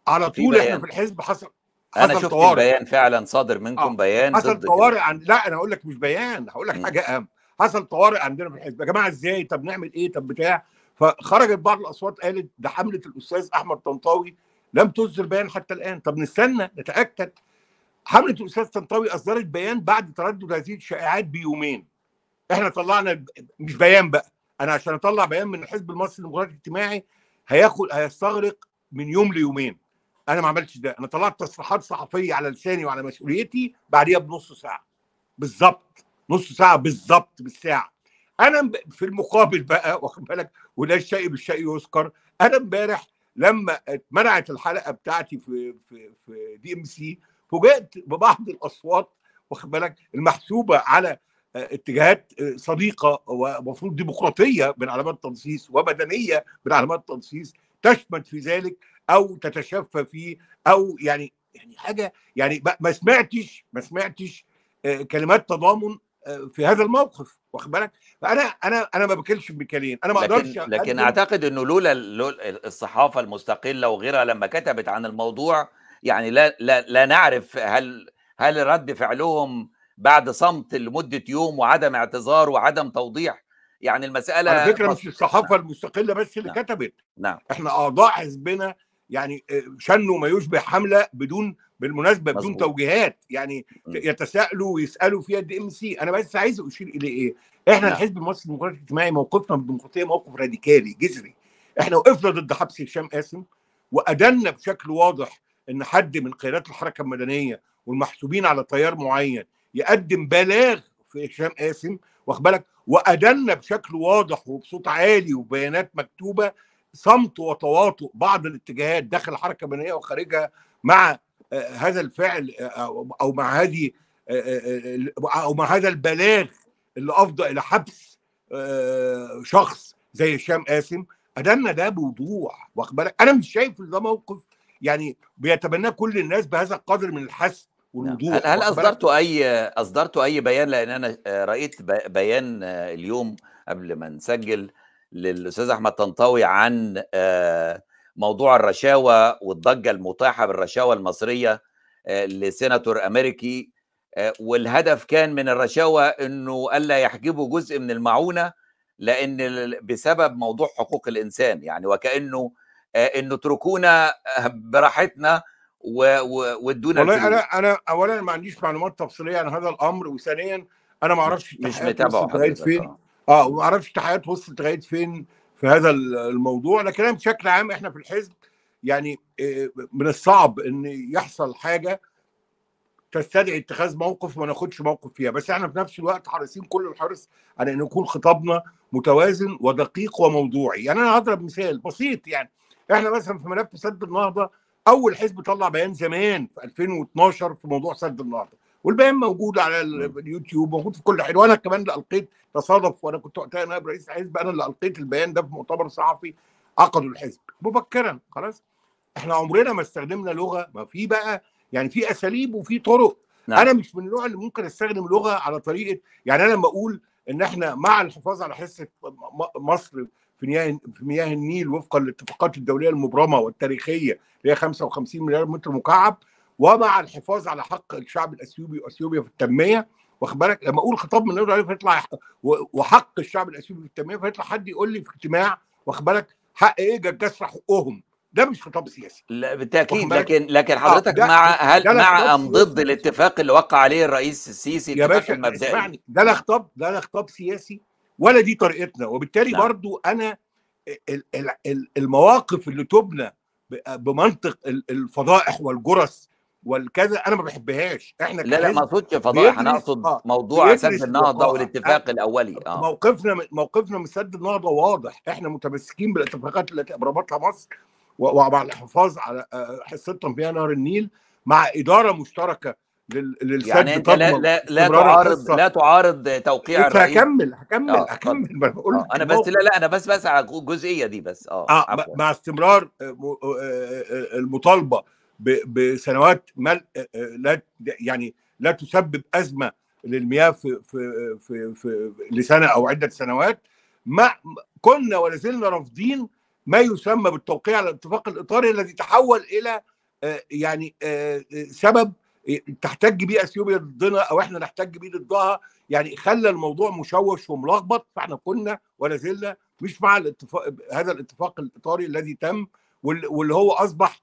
على طول احنا في الحزب حصل انا شفت طوارئ. البيان فعلا صادر منكم آه. بيان حصل طوارئ عن... لا انا اقول لك مش بيان هقول لك حاجه اهم حصل طوارئ عندنا في الحزب يا جماعه ازاي طب نعمل ايه طب بتاع فخرجت بعض الاصوات قالت ده حمله الاستاذ احمد طنطاوي لم تصدر بيان حتى الان طب نستنى نتاكد حمله الاستاذ طنطاوي اصدرت بيان بعد تردد هذه الشائعات بيومين احنا طلعنا مش بيان بقى انا عشان اطلع بيان من الحزب المصري الديمقراطي الاجتماعي هياخد هيستغرق من يوم ليومين انا ما عملتش ده انا طلعت تصريحات صحفيه على لساني وعلى مسؤوليتي بعديها بنص ساعه بالظبط نص ساعه بالظبط بالساعه انا في المقابل بقى واخد بالك وده الشيء بالشيء يذكر انا امبارح لما اتمنعت الحلقه بتاعتي في في في دي ام سي فوجئت ببعض الاصوات واخد بالك المحسوبه على آه، اتجاهات آه، صديقه ومفروض ديمقراطيه من علامات التنصيص ومدنيه من علامات التنصيص تشمل في ذلك او تتشفى فيه او يعني يعني حاجه يعني ما سمعتش ما سمعتش آه، كلمات تضامن آه، في هذا الموقف واخد بالك فانا انا انا ما باكلش بكلين انا ما اقدرش لكن, لكن اعتقد انه لولا الصحافه المستقله وغيرها لما كتبت عن الموضوع يعني لا لا لا نعرف هل هل رد فعلهم بعد صمت لمده يوم وعدم اعتذار وعدم توضيح يعني المساله على فكره مش الصحافه نعم. المستقله بس اللي نعم. كتبت نعم احنا اعضاء حزبنا يعني آه، شنوا ما يشبه حمله بدون بالمناسبه بدون مزبوط. توجيهات يعني يتساءلوا ويسالوا فيها الدي ام سي انا بس عايز اشير الى ايه؟ احنا نعم. الحزب المصري الديمقراطي الاجتماعي موقفنا من الديمقراطيه موقف راديكالي جذري احنا وقفنا ضد حبس هشام قاسم وادلنا بشكل واضح ان حد من قيادات الحركه المدنيه والمحسوبين على تيار معين يقدم بلاغ في هشام قاسم واخد بالك وادلنا بشكل واضح وبصوت عالي وبيانات مكتوبه صمت وتواطؤ بعض الاتجاهات داخل الحركه المدنيه وخارجها مع آه، هذا الفعل آه، آه، او مع هذه او مع هذا البلاغ اللي افضى الى حبس شخص زي هشام قاسم ادنا ده بوضوح واخد بالك انا مش شايف ان ده موقف يعني بيتبناه كل الناس بهذا القدر من الحسم نعم. والوضوح هل, هل اصدرتوا اي اصدرتوا اي بيان لان انا رايت بيان اليوم قبل ما نسجل للاستاذ احمد طنطاوي عن آه، موضوع الرشاوه والضجه المتاحه بالرشاوه المصريه آه، لسيناتور امريكي آه، والهدف كان من الرشاوه انه الا يحجبوا جزء من المعونه لان بسبب موضوع حقوق الانسان يعني وكانه انه اتركونا براحتنا وادونا والله انا انا اولا ما عنديش معلومات تفصيليه عن هذا الامر وثانيا انا ما اعرفش مش متابعه فين اه وما اعرفش التحقيقات وصلت لغايه فين في هذا الموضوع لكن انا بشكل عام احنا في الحزب يعني آه، من الصعب ان يحصل حاجه تستدعي اتخاذ موقف وما ناخدش موقف فيها بس احنا في نفس الوقت حريصين كل الحرص على ان يكون خطابنا متوازن ودقيق وموضوعي يعني انا هضرب مثال بسيط يعني احنا مثلا في ملف سد النهضه اول حزب طلع بيان زمان في 2012 في موضوع سد النهضه والبيان موجود على اليوتيوب موجود في كل حاجه وانا كمان اللي القيت تصادف وانا كنت وقتها نائب رئيس الحزب انا اللي القيت البيان ده في مؤتمر صحفي عقد الحزب مبكرا خلاص احنا عمرنا ما استخدمنا لغه ما في بقى يعني في اساليب وفي طرق نعم. انا مش من النوع اللي ممكن استخدم لغه على طريقه يعني انا لما اقول ان احنا مع الحفاظ على حصه مصر في مياه في مياه النيل وفقا للاتفاقات الدوليه المبرمه والتاريخيه اللي هي 55 مليار متر مكعب ومع الحفاظ على حق الشعب الاثيوبي واثيوبيا في التنميه واخد بالك لما اقول خطاب من النور فيطلع وحق الشعب الاثيوبي في التنميه فيطلع حد يقول لي في اجتماع واخد بالك حق ايه جسر حقوقهم ده مش خطاب سياسي لا بالتاكيد لكن لكن آه، حضرتك آه مع هل مع ام ضد الاتفاق اللي وقع عليه الرئيس السيسي يا باشا المبدئي اسمعني ده لا خطاب ده لا خطاب سياسي ولا دي طريقتنا وبالتالي نعم. برضو انا المواقف اللي تبنى بمنطق الفضائح والجرس والكذا انا ما بحبهاش احنا لا لا ما اقصدش فضائح انا اقصد موضوع سد النهضه والاتفاق آه. الاولي آه. موقفنا موقفنا من سد النهضه واضح احنا متمسكين بالاتفاقات التي ابرمتها مصر ومع الحفاظ على آه، حصتهم فيها نهر النيل مع اداره مشتركه للسد يعني انت لا لا لا تعارض لا تعارض توقيع إيه، الرئيس هكمل هكمل آه. هكمل بقول آه. انا بس لا لا انا بس بس على الجزئيه دي بس اه, آه. مع استمرار آه، آه، المطالبه بسنوات مل لا يعني لا تسبب ازمه للمياه في في في, في لسنه او عده سنوات ما كنا ولا زلنا رافضين ما يسمى بالتوقيع على الاتفاق الاطاري الذي تحول الى يعني سبب تحتج بيه اثيوبيا ضدنا او احنا نحتج بيه ضدها يعني خلى الموضوع مشوش وملخبط فاحنا كنا ولا زلنا مش مع الاتفاق هذا الاتفاق الاطاري الذي تم واللي هو اصبح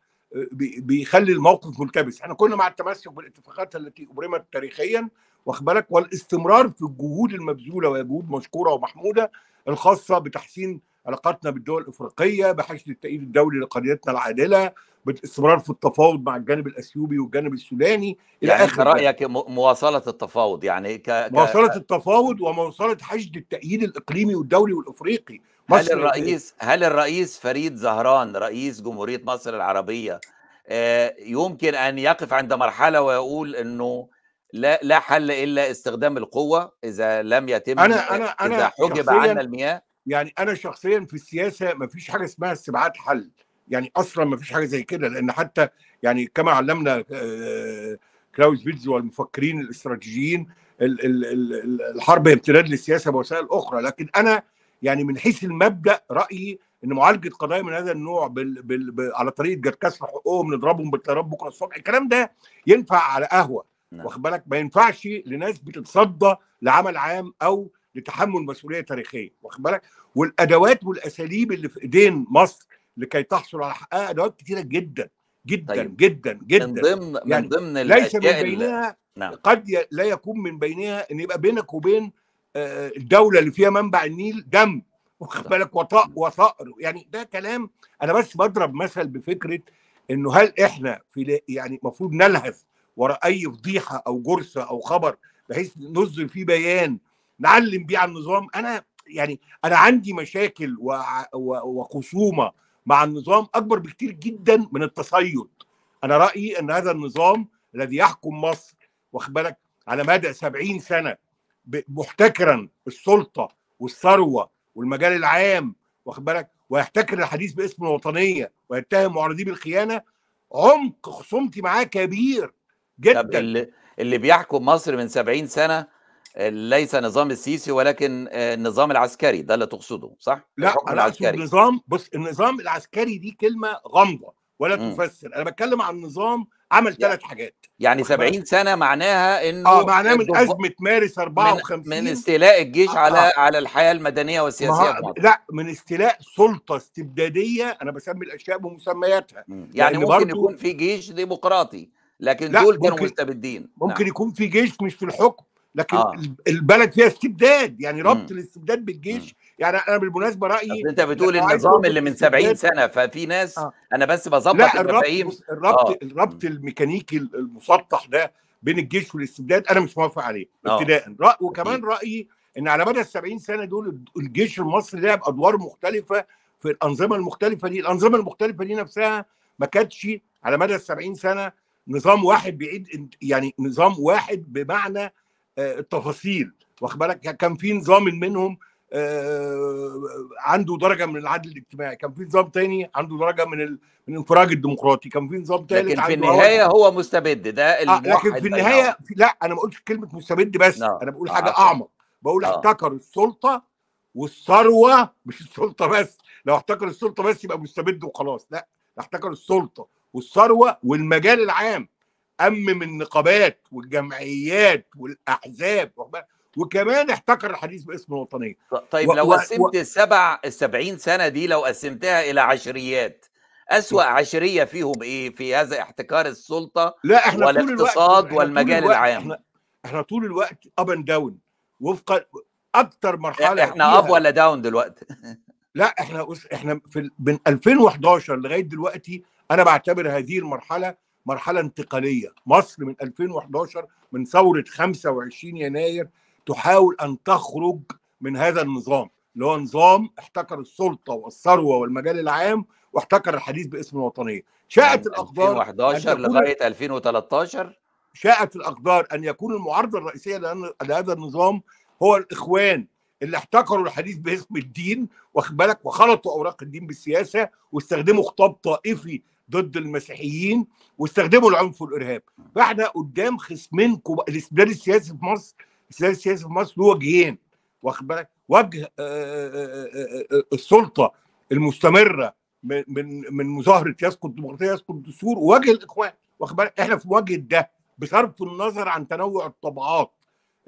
بيخلي الموقف ملتبس احنا كنا مع التمسك بالاتفاقات التي ابرمت تاريخيا واخد بالك والاستمرار في الجهود المبذوله وهي جهود مشكوره ومحموده الخاصه بتحسين علاقاتنا بالدول الافريقيه بحشد التأييد الدولي لقضيتنا العادله بالاستمرار في التفاوض مع الجانب الاثيوبي والجانب السوداني الى يعني اخر رايك مواصله التفاوض يعني ك... مواصله التفاوض ومواصله حشد التأييد الاقليمي والدولي والافريقي هل الرئيس هل الرئيس فريد زهران رئيس جمهوريه مصر العربيه آه، يمكن ان يقف عند مرحله ويقول انه لا لا حل الا استخدام القوه اذا لم يتم انا انا انا اذا حجب عنا المياه يعني انا شخصيا في السياسه ما فيش حاجه اسمها استبعاد حل يعني اصلا ما فيش حاجه زي كده لان حتى يعني كما علمنا آه، كلاوس فيتز والمفكرين الاستراتيجيين الحرب امتداد للسياسه بوسائل اخرى لكن انا يعني من حيث المبدا رايي ان معالجه قضايا من هذا النوع بال بال بال على طريقه جت كسر حقوقهم نضربهم بالطيارات بكره الصبح الكلام ده ينفع على قهوه نعم. واخد بالك ما ينفعش لناس بتتصدى لعمل عام او لتحمل مسؤوليه تاريخيه واخد بالك والادوات والاساليب اللي في ايدين مصر لكي تحصل على حقها ادوات كثيره جدا جدا طيب. جدا جدا من ضمن يعني من ضمن ليس من بينها نعم. قد لا يكون من بينها ان يبقى بينك وبين الدوله اللي فيها منبع النيل دم واخد بالك وثأر يعني ده كلام انا بس بضرب مثل بفكره انه هل احنا في يعني المفروض نلهث وراء اي فضيحه او جرثه او خبر بحيث نصدر فيه بيان نعلم بيه على النظام انا يعني انا عندي مشاكل وخصومه مع النظام اكبر بكتير جدا من التصيد انا رايي ان هذا النظام الذي يحكم مصر واخد بالك على مدى 70 سنه محتكرا السلطه والثروه والمجال العام واخد بالك ويحتكر الحديث باسم الوطنيه ويتهم معارضيه بالخيانه عمق خصومتي معاه كبير جدا طب اللي, اللي بيحكم مصر من 70 سنه ليس نظام السيسي ولكن آه، النظام العسكري ده اللي تقصده صح؟ لا انا اقصد النظام بص النظام العسكري دي كلمه غامضه ولا تفسر انا بتكلم عن نظام عمل ثلاث يعني حاجات يعني 70 سنه معناها انه اه معناها من ازمه مارس 54 من, من استيلاء الجيش آه. على آه. على الحياه المدنيه والسياسيه مه... لا من استيلاء سلطه استبداديه انا بسمي الاشياء بمسمياتها يعني ممكن برضو... يكون في جيش ديمقراطي لكن دول كانوا مستبدين ممكن نعم. يكون في جيش مش في الحكم لكن آه. البلد فيها استبداد يعني ربط مم. الاستبداد بالجيش مم. يعني انا بالمناسبه رايي انت بتقول النظام اللي من 70 سنه ففي ناس آه. انا بس بظبط المفاهيم الربط الربط, آه. الربط الميكانيكي المسطح ده بين الجيش والاستبداد انا مش موافق عليه آه. ابتداء رأ... وكمان رايي ان على مدى ال 70 سنه دول الجيش المصري لعب ادوار مختلفه في الانظمه المختلفه دي الانظمه المختلفه دي نفسها ما كانتش على مدى ال 70 سنه نظام واحد بعيد يعني نظام واحد بمعنى آه، التفاصيل واخد بالك كان في نظام منهم آه، عنده درجه من العدل الاجتماعي كان في نظام تاني عنده درجه من من الانفراج الديمقراطي كان في نظام تالت لكن في النهايه هو, مستبد ده آه لكن في النهايه في... لا انا ما قلتش كلمه مستبد بس لا. نعم. انا بقول نعم، حاجه اعمق بقول آه. احتكر السلطه والثروه مش السلطه بس لو احتكر السلطه بس يبقى مستبد وخلاص لا احتكر السلطه والثروه والمجال العام أمم النقابات والجمعيات والأحزاب وكمان احتكر الحديث باسم الوطنية طيب و... لو قسمت و... السبع السبعين سنة دي لو قسمتها إلى عشريات أسوأ عشرية فيهم إيه في هذا احتكار السلطة لا احنا والاقتصاد طول الوقت. والمجال طول العام احنا... احنا طول الوقت أب أند داون وفق أكتر مرحلة احنا أب ولا داون دلوقتي لا احنا احنا في من 2011 لغايه دلوقتي انا بعتبر هذه المرحله مرحله انتقاليه مصر من 2011 من ثوره 25 يناير تحاول ان تخرج من هذا النظام اللي هو نظام احتكر السلطه والثروه والمجال العام واحتكر الحديث باسم الوطنيه شاءت يعني الاقدار 2011 لغايه 2013 شاءت الاقدار ان يكون المعارضه الرئيسيه لهذا النظام هو الاخوان اللي احتكروا الحديث باسم الدين واخد بالك وخلطوا اوراق الدين بالسياسه واستخدموا خطاب طائفي ضد المسيحيين واستخدموا العنف والارهاب فاحنا قدام خصمين كوب... الاستبداد السياسي في مصر الاستبداد السياسي في مصر له وجهين واخد بالك وجه آه، آه، آه، السلطه المستمره من من مظاهره يسقط الديمقراطيه يسقط الدستور ووجه الاخوان واخد بالك احنا في وجه ده بصرف النظر عن تنوع الطبعات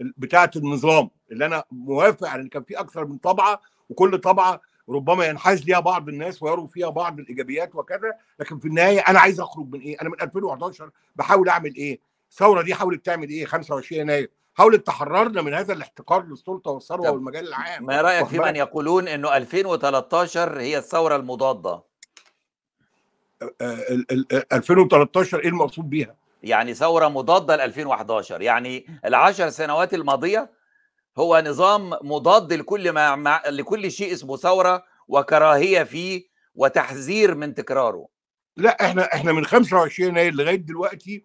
بتاعه النظام اللي انا موافق على ان كان في اكثر من طبعه وكل طبعه ربما ينحاز ليها بعض الناس ويروا فيها بعض الايجابيات وكذا لكن في النهايه انا عايز اخرج من ايه انا من 2011 بحاول اعمل ايه الثوره دي حاولت تعمل ايه 25 يناير حاولت تحررنا من هذا الاحتقار للسلطه والثروه والمجال العام ما رايك في من يقولون انه 2013 هي الثوره المضاده 2013 آه، آه، ايه المقصود بيها يعني ثوره مضاده ل 2011 يعني العشر سنوات الماضيه هو نظام مضاد لكل ما مع... لكل شيء اسمه ثوره وكراهيه فيه وتحذير من تكراره لا احنا احنا من 25 يناير لغايه دلوقتي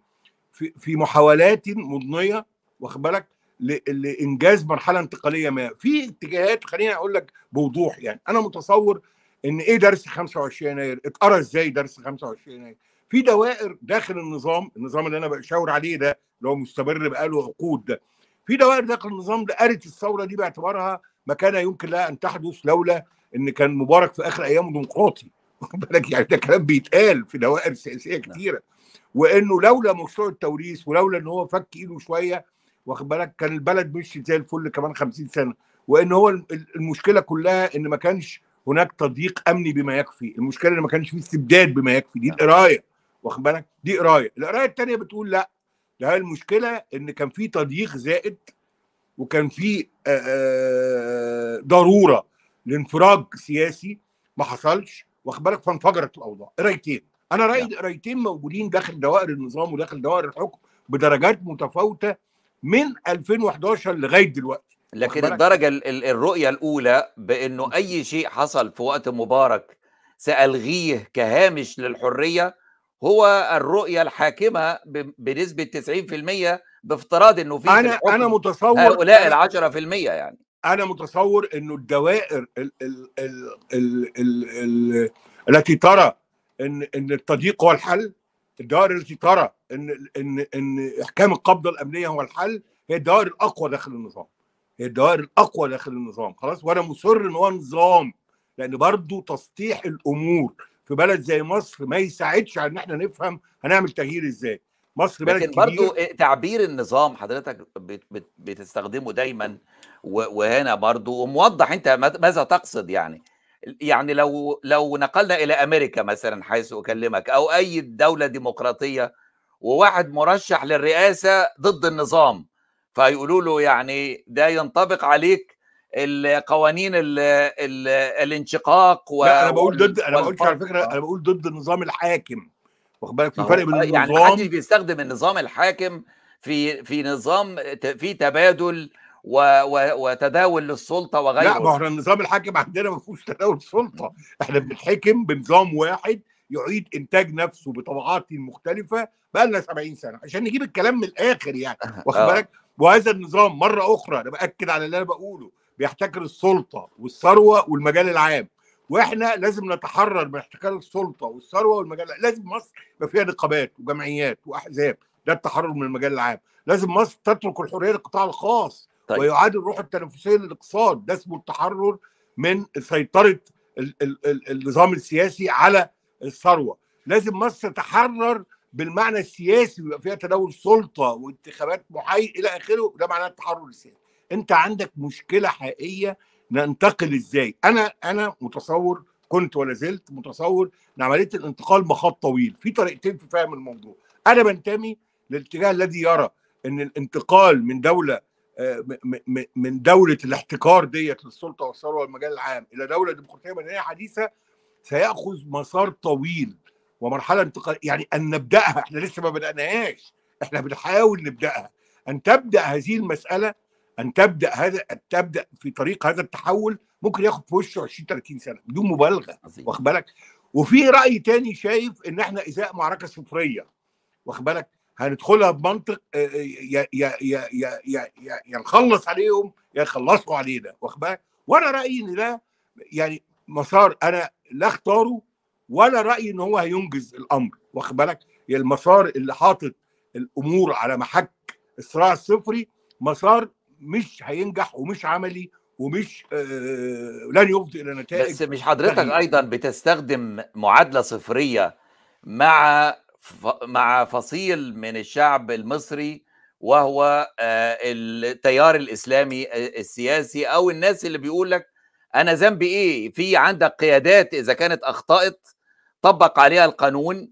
في في محاولات مضنيه واخد بالك لانجاز مرحله انتقاليه ما في اتجاهات خليني اقول لك بوضوح يعني انا متصور ان ايه درس 25 يناير اتقرا ازاي درس 25 يناير في دوائر داخل النظام النظام اللي انا بشاور عليه ده اللي هو مستمر بقاله عقود ده في دوائر داخل النظام ده قرت الثوره دي باعتبارها ما كان يمكن لها ان تحدث لولا ان كان مبارك في اخر ايامه ديمقراطي واخد بالك يعني ده كلام بيتقال في دوائر سياسيه نعم. كتيره وانه لولا مشروع التوريث ولولا ان هو فك ايده شويه واخد بالك كان البلد مشيت زي الفل كمان 50 سنه وان هو المشكله كلها ان ما كانش هناك تضييق امني بما يكفي المشكله ان ما كانش فيه استبداد بما يكفي دي نعم. القرايه واخد بالك دي قرايه القرايه الثانيه بتقول لا ده المشكله ان كان في تضييق زائد وكان في ضروره لانفراج سياسي ما حصلش واخد بالك فانفجرت الاوضاع قرايتين إيه انا رايي قرايتين نعم. موجودين داخل دوائر النظام وداخل دوائر الحكم بدرجات متفاوته من 2011 لغايه دلوقتي لكن الدرجه الرؤيه الاولى بانه اي شيء حصل في وقت مبارك سالغيه كهامش للحريه هو الرؤيه الحاكمه بنسبه 90% بافتراض انه في انا انا متصور هؤلاء ال 10% يعني انا متصور انه الدوائر التي ترى ان ان التضييق هو الحل الدوائر التي ترى ان ان ان احكام القبضه الامنيه هو الحل هي الدوائر الاقوى داخل النظام هي الدوائر الاقوى داخل النظام خلاص وانا مصر ان هو نظام لان برضه تسطيح الامور في بلد زي مصر ما يساعدش على ان احنا نفهم هنعمل تغيير ازاي مصر بلد لكن برضو إيه، تعبير النظام حضرتك بتستخدمه دايما وهنا برضو وموضح انت ماذا تقصد يعني يعني لو لو نقلنا الى امريكا مثلا حيث اكلمك او اي دوله ديمقراطيه وواحد مرشح للرئاسه ضد النظام فيقولوا له يعني ده ينطبق عليك القوانين الـ الـ الانشقاق و لا انا بقول ضد انا بقول على فكره انا بقول ضد النظام الحاكم واخد بالك في فرق بين آه، يعني النظام يعني محدش بيستخدم النظام الحاكم في في نظام في تبادل و و وتداول للسلطه وغيره لا ما احنا النظام الحاكم عندنا ما فيهوش تداول سلطه احنا بنتحكم بنظام واحد يعيد انتاج نفسه بطبعات مختلفه بقى لنا 70 سنه عشان نجيب الكلام من الاخر يعني واخد بالك آه. وهذا النظام مره اخرى انا باكد على اللي انا بقوله بيحتكر السلطه والثروه والمجال العام واحنا لازم نتحرر من احتكار السلطه والثروه والمجال لازم مصر يبقى فيها نقابات وجمعيات واحزاب ده التحرر من المجال العام لازم مصر تترك الحريه للقطاع الخاص طيب. ويعاد الروح التنافسيه للاقتصاد ده اسمه التحرر من سيطره ال ال ال النظام السياسي على الثروه لازم مصر تتحرر بالمعنى السياسي ويبقى فيها تداول سلطه وانتخابات محايد الى اخره ده معناه التحرر السياسي انت عندك مشكله حقيقيه ننتقل ازاي انا انا متصور كنت ولا زلت متصور ان عمليه الانتقال مخاض طويل في طريقتين في فهم الموضوع انا بنتمي للاتجاه الذي يرى ان الانتقال من دوله آه، من دوله الاحتكار ديت للسلطه والثروه والمجال العام الى دوله ديمقراطيه مدنيه حديثه سياخذ مسار طويل ومرحله انتقال يعني ان نبداها احنا لسه ما بداناهاش احنا بنحاول نبداها ان تبدا هذه المساله ان تبدا هذا تبدا في طريق هذا التحول ممكن ياخد في وشه 20 30 سنه بدون مبالغه واخد بالك وفي راي تاني شايف ان احنا ازاء معركه صفريه واخد بالك هندخلها بمنطق آه، آه، يا يا يا يا يا يا نخلص عليهم يا يخلصوا علينا واخد بالك وانا رايي ان ده يعني مسار انا لا اختاره ولا رايي ان هو هينجز الامر واخد بالك يعني المسار اللي حاطط الامور على محك الصراع الصفري مسار مش هينجح ومش عملي ومش آه لن يفضي الى نتائج بس مش حضرتك ايضا بتستخدم معادله صفريه مع مع فصيل من الشعب المصري وهو آه، التيار الاسلامي آه، السياسي او الناس اللي بيقول لك انا ذنبي ايه في عندك قيادات اذا كانت اخطات طبق عليها القانون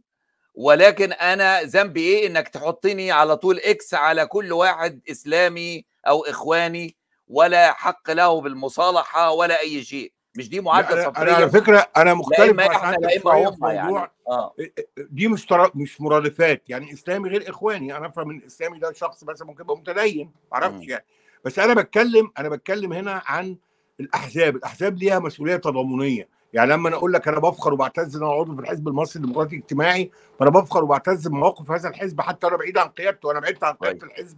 ولكن انا ذنبي ايه انك تحطني على طول اكس على كل واحد اسلامي او اخواني ولا حق له بالمصالحه ولا اي شيء مش دي معادله صفريه انا على فكره انا مختلف معاك احنا الموضوع يعني آه. إيه، إيه، دي مش مش مرادفات يعني اسلامي غير اخواني انا افهم ان اسلامي ده شخص مثلا ممكن يبقى متدين ما اعرفش يعني بس انا بتكلم انا بتكلم هنا عن الاحزاب الاحزاب ليها مسؤوليه تضامنيه يعني لما انا اقول لك انا بفخر وبعتز ان انا عضو في الحزب المصري الديمقراطي الاجتماعي فانا بفخر وبعتز بمواقف هذا الحزب حتى انا بعيد عن قيادته انا بعدت عن قياده طيب. الحزب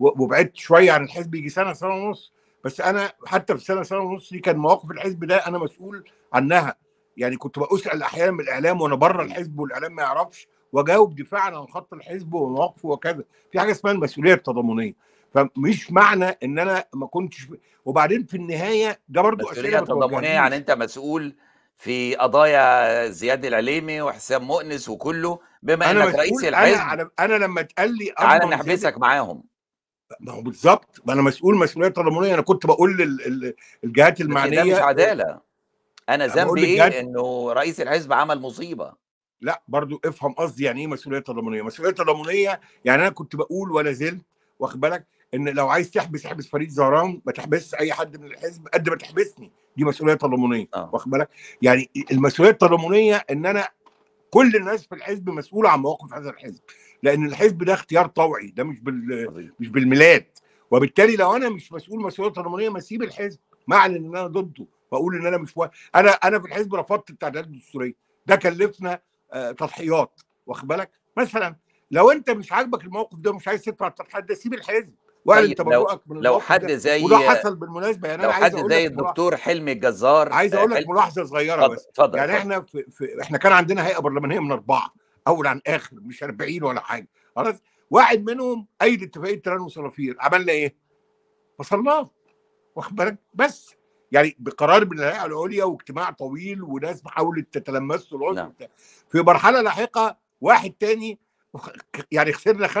وبعدت شويه عن الحزب يجي سنه سنه ونص بس انا حتى في السنه سنه ونص دي كان مواقف الحزب ده انا مسؤول عنها يعني كنت بسال احيانا من الاعلام وانا بره الحزب والاعلام ما يعرفش واجاوب دفاعا عن خط الحزب ومواقفه وكذا في حاجه اسمها المسؤوليه التضامنيه فمش معنى ان انا ما كنتش وبعدين في النهايه ده برضو مسؤوليه تضامنيه يعني انت مسؤول في قضايا زياد العليمي وحسام مؤنس وكله بما انك رئيس الحزب انا انا لما اتقال لي تعالى نحبسك معاهم ما هو بالظبط ما انا مسؤول مسؤوليه تضامنيه انا كنت بقول للجهات المعنيه ده مش عداله انا ذنبي ايه انه رئيس الحزب عمل مصيبه لا برضو افهم قصدي يعني ايه مسؤوليه تضامنيه مسؤوليه تضامنيه يعني انا كنت بقول ولا زلت واخد بالك ان لو عايز تحبس احبس فريد زهران ما تحبسش اي حد من الحزب قد ما تحبسني دي مسؤوليه تضامنيه آه. واخد بالك يعني المسؤوليه التضامنيه ان انا كل الناس في الحزب مسؤوله عن مواقف هذا الحزب لان الحزب ده اختيار طوعي ده مش بال مش بالميلاد وبالتالي لو انا مش مسؤول مسؤوليه قانونيه ما اسيب الحزب ما اعلن ان انا ضده واقول ان انا مش و... انا انا في الحزب رفضت التعديلات الدستوريه ده كلفنا آه تضحيات واخد بالك مثلا لو انت مش عاجبك الموقف ده مش عايز تدفع التضحيات ده سيب الحزب واعلن طيب، تبرؤك من لو حد زي وده حصل بالمناسبه يعني لو أنا حد زي الدكتور حلمي الجزار عايز اقول آه، لك ملاحظه صغيره بس فضل. يعني احنا في, في احنا كان عندنا هيئه برلمانيه من اربعه اول عن اخر مش 40 ولا حاجه خلاص واحد منهم ايد اتفاقيه تران وصنافير عملنا ايه؟ وصلناه واخد بالك بس يعني بقرار من الهيئه العليا واجتماع طويل وناس حاولت تتلمسه العضو نعم. في مرحله لاحقه واحد تاني يعني خسرنا 25%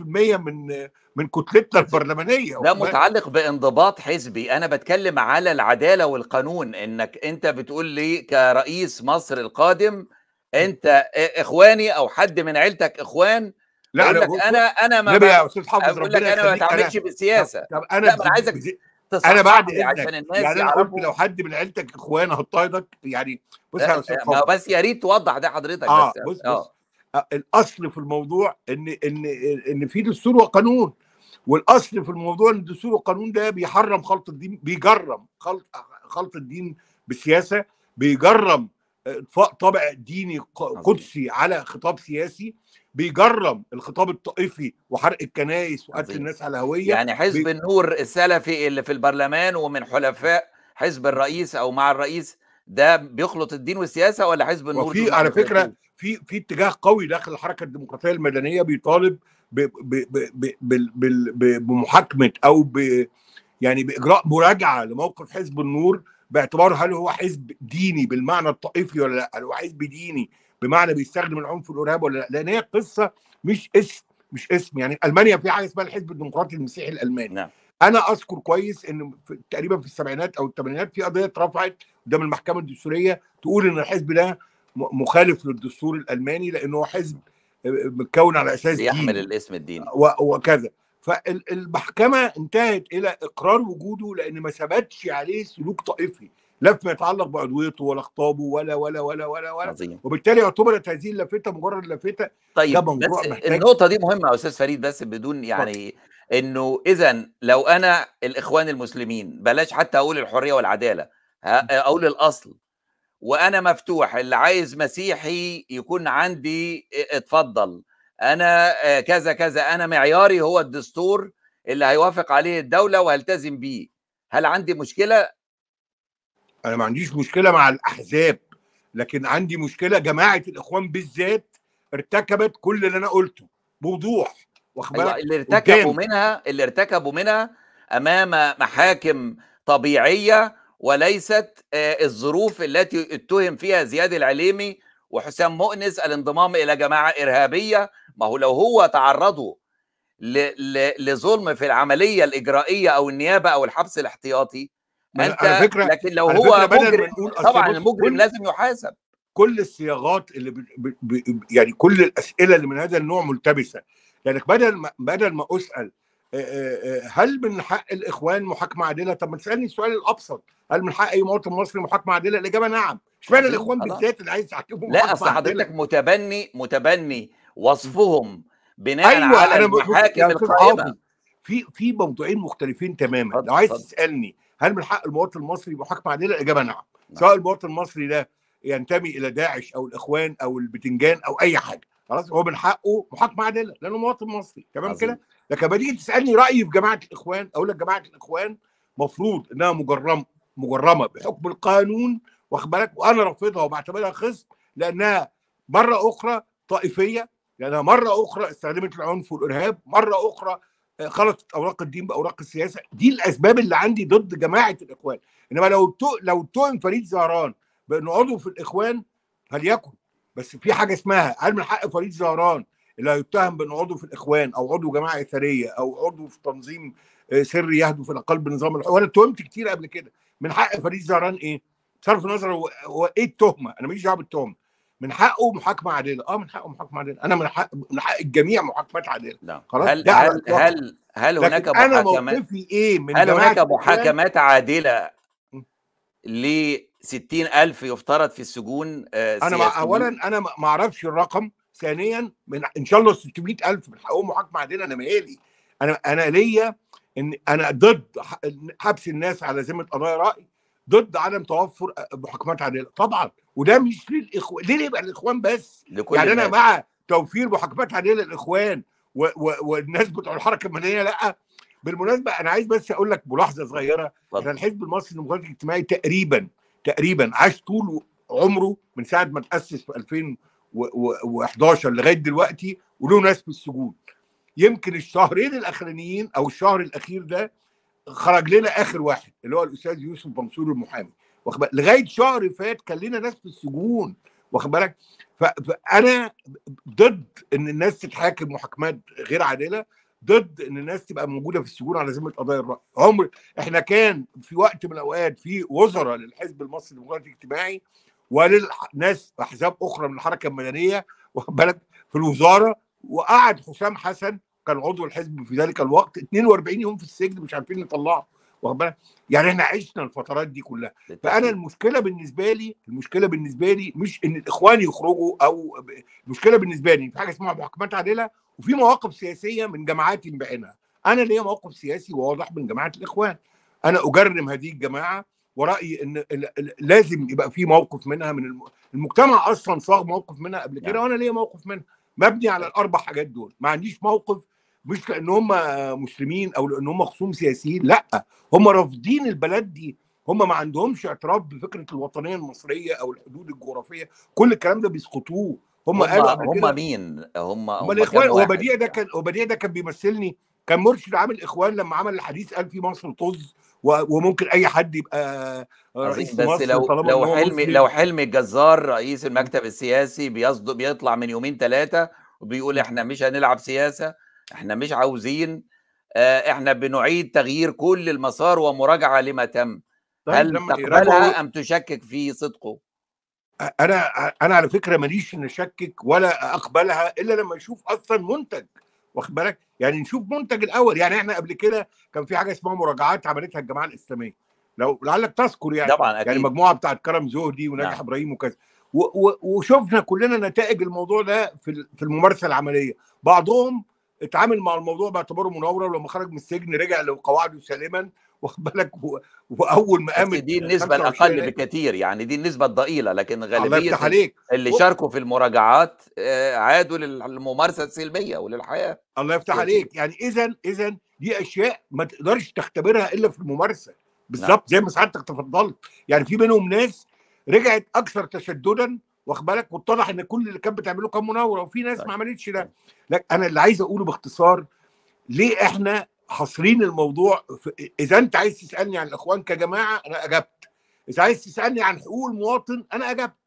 من من كتلتنا البرلمانيه ده متعلق بانضباط حزبي انا بتكلم على العداله والقانون انك انت بتقول لي كرئيس مصر القادم إيه؟ انت اخواني او حد من عيلتك اخوان لا انا انا انا ما يا استاذ حافظ ربنا لك انا ما بتعاملش بالسياسه طب انا لا عايزك انا بعد اذنك عشان الناس يعني انا قلت لو حد من عيلتك اخوان هطاردك يعني بص يا آه، استاذ آه، حافظ بس يا ريت توضح ده حضرتك آه بس يعني. آه. بص آه، الاصل في الموضوع ان ان ان في دستور وقانون والاصل في الموضوع ان الدستور والقانون ده بيحرم خلط الدين بيجرم خلط خلط الدين بالسياسه بيجرم اطفاء طابع ديني قدسي على خطاب سياسي بيجرم الخطاب الطائفي وحرق الكنائس وقتل الناس على هويه يعني حزب بي... النور السلفي اللي في البرلمان ومن حلفاء حزب الرئيس او مع الرئيس ده بيخلط الدين والسياسه ولا حزب النور وفي على فكره في في اتجاه قوي داخل الحركه الديمقراطيه المدنيه بيطالب ب... ب... ب... بمحاكمه او ب يعني باجراء مراجعه لموقف حزب النور باعتبار هل هو حزب ديني بالمعنى الطائفي ولا لا هل هو حزب ديني بمعنى بيستخدم العنف والارهاب ولا لا لان هي قصه مش اسم مش اسم يعني المانيا في حاجه اسمها الحزب الديمقراطي المسيحي الالماني نعم. انا اذكر كويس ان في تقريبا في السبعينات او الثمانينات في قضيه اترفعت قدام المحكمه الدستوريه تقول ان الحزب ده مخالف للدستور الالماني لانه هو حزب آه، متكون على اساس يحمل الاسم الديني وكذا فالمحكمة انتهت إلى إقرار وجوده لأن ما ثبتش عليه سلوك طائفي لا فيما يتعلق بعضويته ولا خطابه ولا ولا ولا ولا ولا عظيم. وبالتالي اعتبرت هذه اللافته مجرد لافته طيب بس محتاج. النقطه دي مهمه يا استاذ فريد بس بدون يعني طيب. انه اذا لو انا الاخوان المسلمين بلاش حتى اقول الحريه والعداله اقول الاصل وانا مفتوح اللي عايز مسيحي يكون عندي اتفضل انا آه، كذا كذا انا معياري هو الدستور اللي هيوافق عليه الدوله وهلتزم بيه هل عندي مشكله انا ما عنديش مشكله مع الاحزاب لكن عندي مشكله جماعه الاخوان بالذات ارتكبت كل اللي انا قلته بوضوح واخبار أيوة اللي ارتكبوا منها اللي ارتكبوا منها امام محاكم طبيعيه وليست آه، الظروف التي اتهم فيها زياد العليمي وحسام مؤنس الانضمام الى جماعه ارهابيه ما هو لو هو تعرضوا لظلم في العمليه الاجرائيه او النيابه او الحبس الاحتياطي ما انت على فكرة لكن لو على هو فكرة مجرم طبعا المجرم لازم يحاسب كل الصياغات اللي ب... ب... ب... يعني كل الاسئله اللي من هذا النوع ملتبسه لانك يعني بدل ما بدل ما اسال هل من حق الاخوان محاكمه عادله؟ طب ما تسالني السؤال الابسط، هل من حق اي مواطن مصري محاكمه عادله؟ الاجابه نعم، اشمعنى الاخوان بالذات اللي عايز تحكمهم لا اصل حضرتك متبني متبني وصفهم بناء أيوة على المحاكم القائمه في في موضوعين مختلفين تماما فضل لو عايز فضل. تسالني هل من حق المواطن المصري يبقى حاكم الاجابه نعم. نعم سواء المواطن المصري ده ينتمي الى داعش او الاخوان او البتنجان او اي حاجه خلاص هو من حقه محاكمه عادله لانه مواطن مصري تمام كده لكن لما تيجي تسالني رايي في جماعه الاخوان اقول لك جماعه الاخوان مفروض انها مجرمه مجرمه بحكم القانون واخد بالك وانا رافضها وبعتبرها خصم لانها مره اخرى طائفيه لانها مره اخرى استخدمت العنف والارهاب مره اخرى آه، خلطت اوراق الدين باوراق السياسه دي الاسباب اللي عندي ضد جماعه الاخوان انما لو لو اتهم فريد زهران بانه عضو في الاخوان فليكن بس في حاجه اسمها هل من حق فريد زهران اللي هيتهم بانه عضو في الاخوان او عضو جماعه اثريه او عضو في تنظيم آه، سري يهدف الى قلب نظام الحكم وانا اتهمت كتير قبل كده من حق فريد زهران ايه؟ بصرف النظر هو, هو ايه التهمه انا ماليش دعوه بالتهمه من حقه محاكمه عادله اه من حقه محاكمه عادله انا من حق من حق الجميع محاكمات عادله نعم. خلاص هل هل, هل هل هناك محاكمات ايه من هل هناك محاكمات عادله ل 60000 يفترض في السجون آه انا مع... اولا انا ما اعرفش الرقم ثانيا من ان شاء الله 600000 من حقهم محاكمه عادله انا مالي انا انا ليا ان انا ضد حبس الناس على ذمه قضايا راي ضد عدم توفر محاكمات عادله طبعا وده مش للاخوان ليه يبقى الاخوان بس لكل يعني انا مع توفير محاكمات عادله للاخوان و... و... والناس بتوع الحركه المدنيه لا بالمناسبه انا عايز بس اقول لك ملاحظه صغيره احنا الحزب المصري الديمقراطي الاجتماعي تقريبا تقريبا عاش طول عمره من ساعه ما تاسس في 2011 لغايه دلوقتي وله ناس في السجون يمكن الشهرين الاخرانيين او الشهر الاخير ده خرج لنا اخر واحد اللي هو الاستاذ يوسف منصور المحامي واخد بالك لغايه شهر فات كان لنا ناس في السجون واخد بالك فانا ضد ان الناس تتحاكم محاكمات غير عادله ضد ان الناس تبقى موجوده في السجون على ذمه قضايا الراي عمر احنا كان في وقت من الاوقات في وزراء للحزب المصري الديمقراطي الاجتماعي وللناس احزاب اخرى من الحركه المدنيه واخد بالك في الوزاره وقعد حسام حسن كان عضو الحزب في ذلك الوقت 42 يوم في السجن مش عارفين نطلعه واخد بالك يعني احنا عشنا الفترات دي كلها فانا المشكله بالنسبه لي المشكله بالنسبه لي مش ان الاخوان يخرجوا او المشكله بالنسبه لي في حاجه اسمها محاكمات عادله وفي مواقف سياسيه من جماعات بعينها انا ليا موقف سياسي واضح من جماعه الاخوان انا اجرم هذه الجماعه ورايي ان لازم يبقى في موقف منها من المجتمع اصلا صاغ موقف منها قبل كده نعم. وانا ليا موقف منها مبني على طيب. الاربع حاجات دول ما عنديش موقف مش لان هم مسلمين او لان هم خصوم سياسيين لا هم رافضين البلد دي هم ما عندهمش اعتراف بفكره الوطنيه المصريه او الحدود الجغرافيه كل الكلام ده بيسقطوه هم, قالوا هم مين هم هم الاخوان وبديع ده كان وبديع ده كان بيمثلني كان مرشد عامل الاخوان لما عمل الحديث قال في مصر طز وممكن اي حد يبقى رئيس بس مصر لو لو حلمي لو حلمي الجزار رئيس المكتب السياسي بيصدق بيطلع من يومين ثلاثه وبيقول احنا مش هنلعب سياسه احنا مش عاوزين آه، احنا بنعيد تغيير كل المسار ومراجعه لما تم طيب هل تقبلها ام تشكك في صدقه انا انا على فكره ماليش ان اشكك ولا اقبلها الا لما اشوف اصلا منتج واخد بالك يعني نشوف منتج الاول يعني احنا قبل كده كان في حاجه اسمها مراجعات عملتها الجماعه الاسلاميه لو لعلك تذكر يعني طبعا أكيد. يعني المجموعه بتاعه كرم زهدي وناجح نعم. ابراهيم وكذا وشفنا كلنا نتائج الموضوع ده في في الممارسه العمليه بعضهم اتعامل مع الموضوع باعتباره مناوره ولما خرج من السجن رجع لقواعده سالما واخد بالك واول ما قام دي النسبه الاقل بكثير يعني دي النسبه الضئيله لكن غالبيه اللي شاركوا في المراجعات آه، عادوا للممارسه السلميه وللحياه الله يفتح عليك يعني اذا اذا دي اشياء ما تقدرش تختبرها الا في الممارسه نعم. بالظبط زي ما سعادتك تفضلت يعني في منهم ناس رجعت اكثر تشددا واخد بالك واتضح ان كل اللي كانت بتعمله كان مناوره وفي ناس ما طيب. عملتش ده طيب. لكن انا اللي عايز اقوله باختصار ليه احنا حاصرين الموضوع اذا انت عايز تسالني عن الاخوان كجماعه انا اجبت اذا عايز تسالني عن حقوق المواطن انا اجبت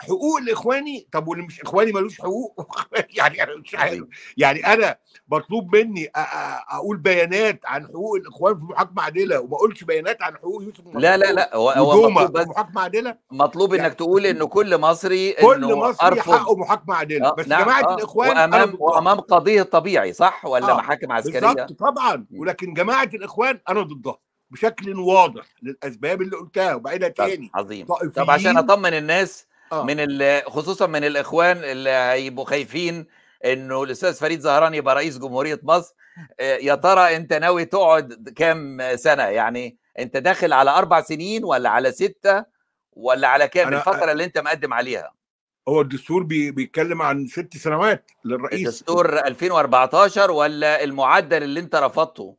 حقوق الاخواني طب واللي مش اخواني ملوش حقوق يعني انا مش عارف أيوه. يعني انا مطلوب مني اقول بيانات عن حقوق الاخوان في محاكمه عادله وما اقولش بيانات عن حقوق يوسف لا لا لا هو هو مطلوب بس محاكمه عادله مطلوب يعني انك تقول ان كل مصري كل مصري أرفض. حقه محاكمه عادله آه، بس نعم جماعه آه الاخوان وامام وامام قضيه طبيعي صح ولا آه محاكم عسكريه بالظبط طبعا ولكن جماعه الاخوان انا ضدها بشكل واضح للاسباب اللي قلتها وبعدها تاني عظيم طب عشان اطمن الناس آه. من خصوصا من الاخوان اللي هيبقوا خايفين انه الاستاذ فريد زهران يبقى رئيس جمهوريه مصر آه، يا ترى انت ناوي تقعد كام سنه يعني انت داخل على اربع سنين ولا على سته ولا على كام الفتره اللي انت مقدم عليها هو الدستور بيتكلم عن ست سنوات للرئيس الدستور 2014 ولا المعدل اللي انت رفضته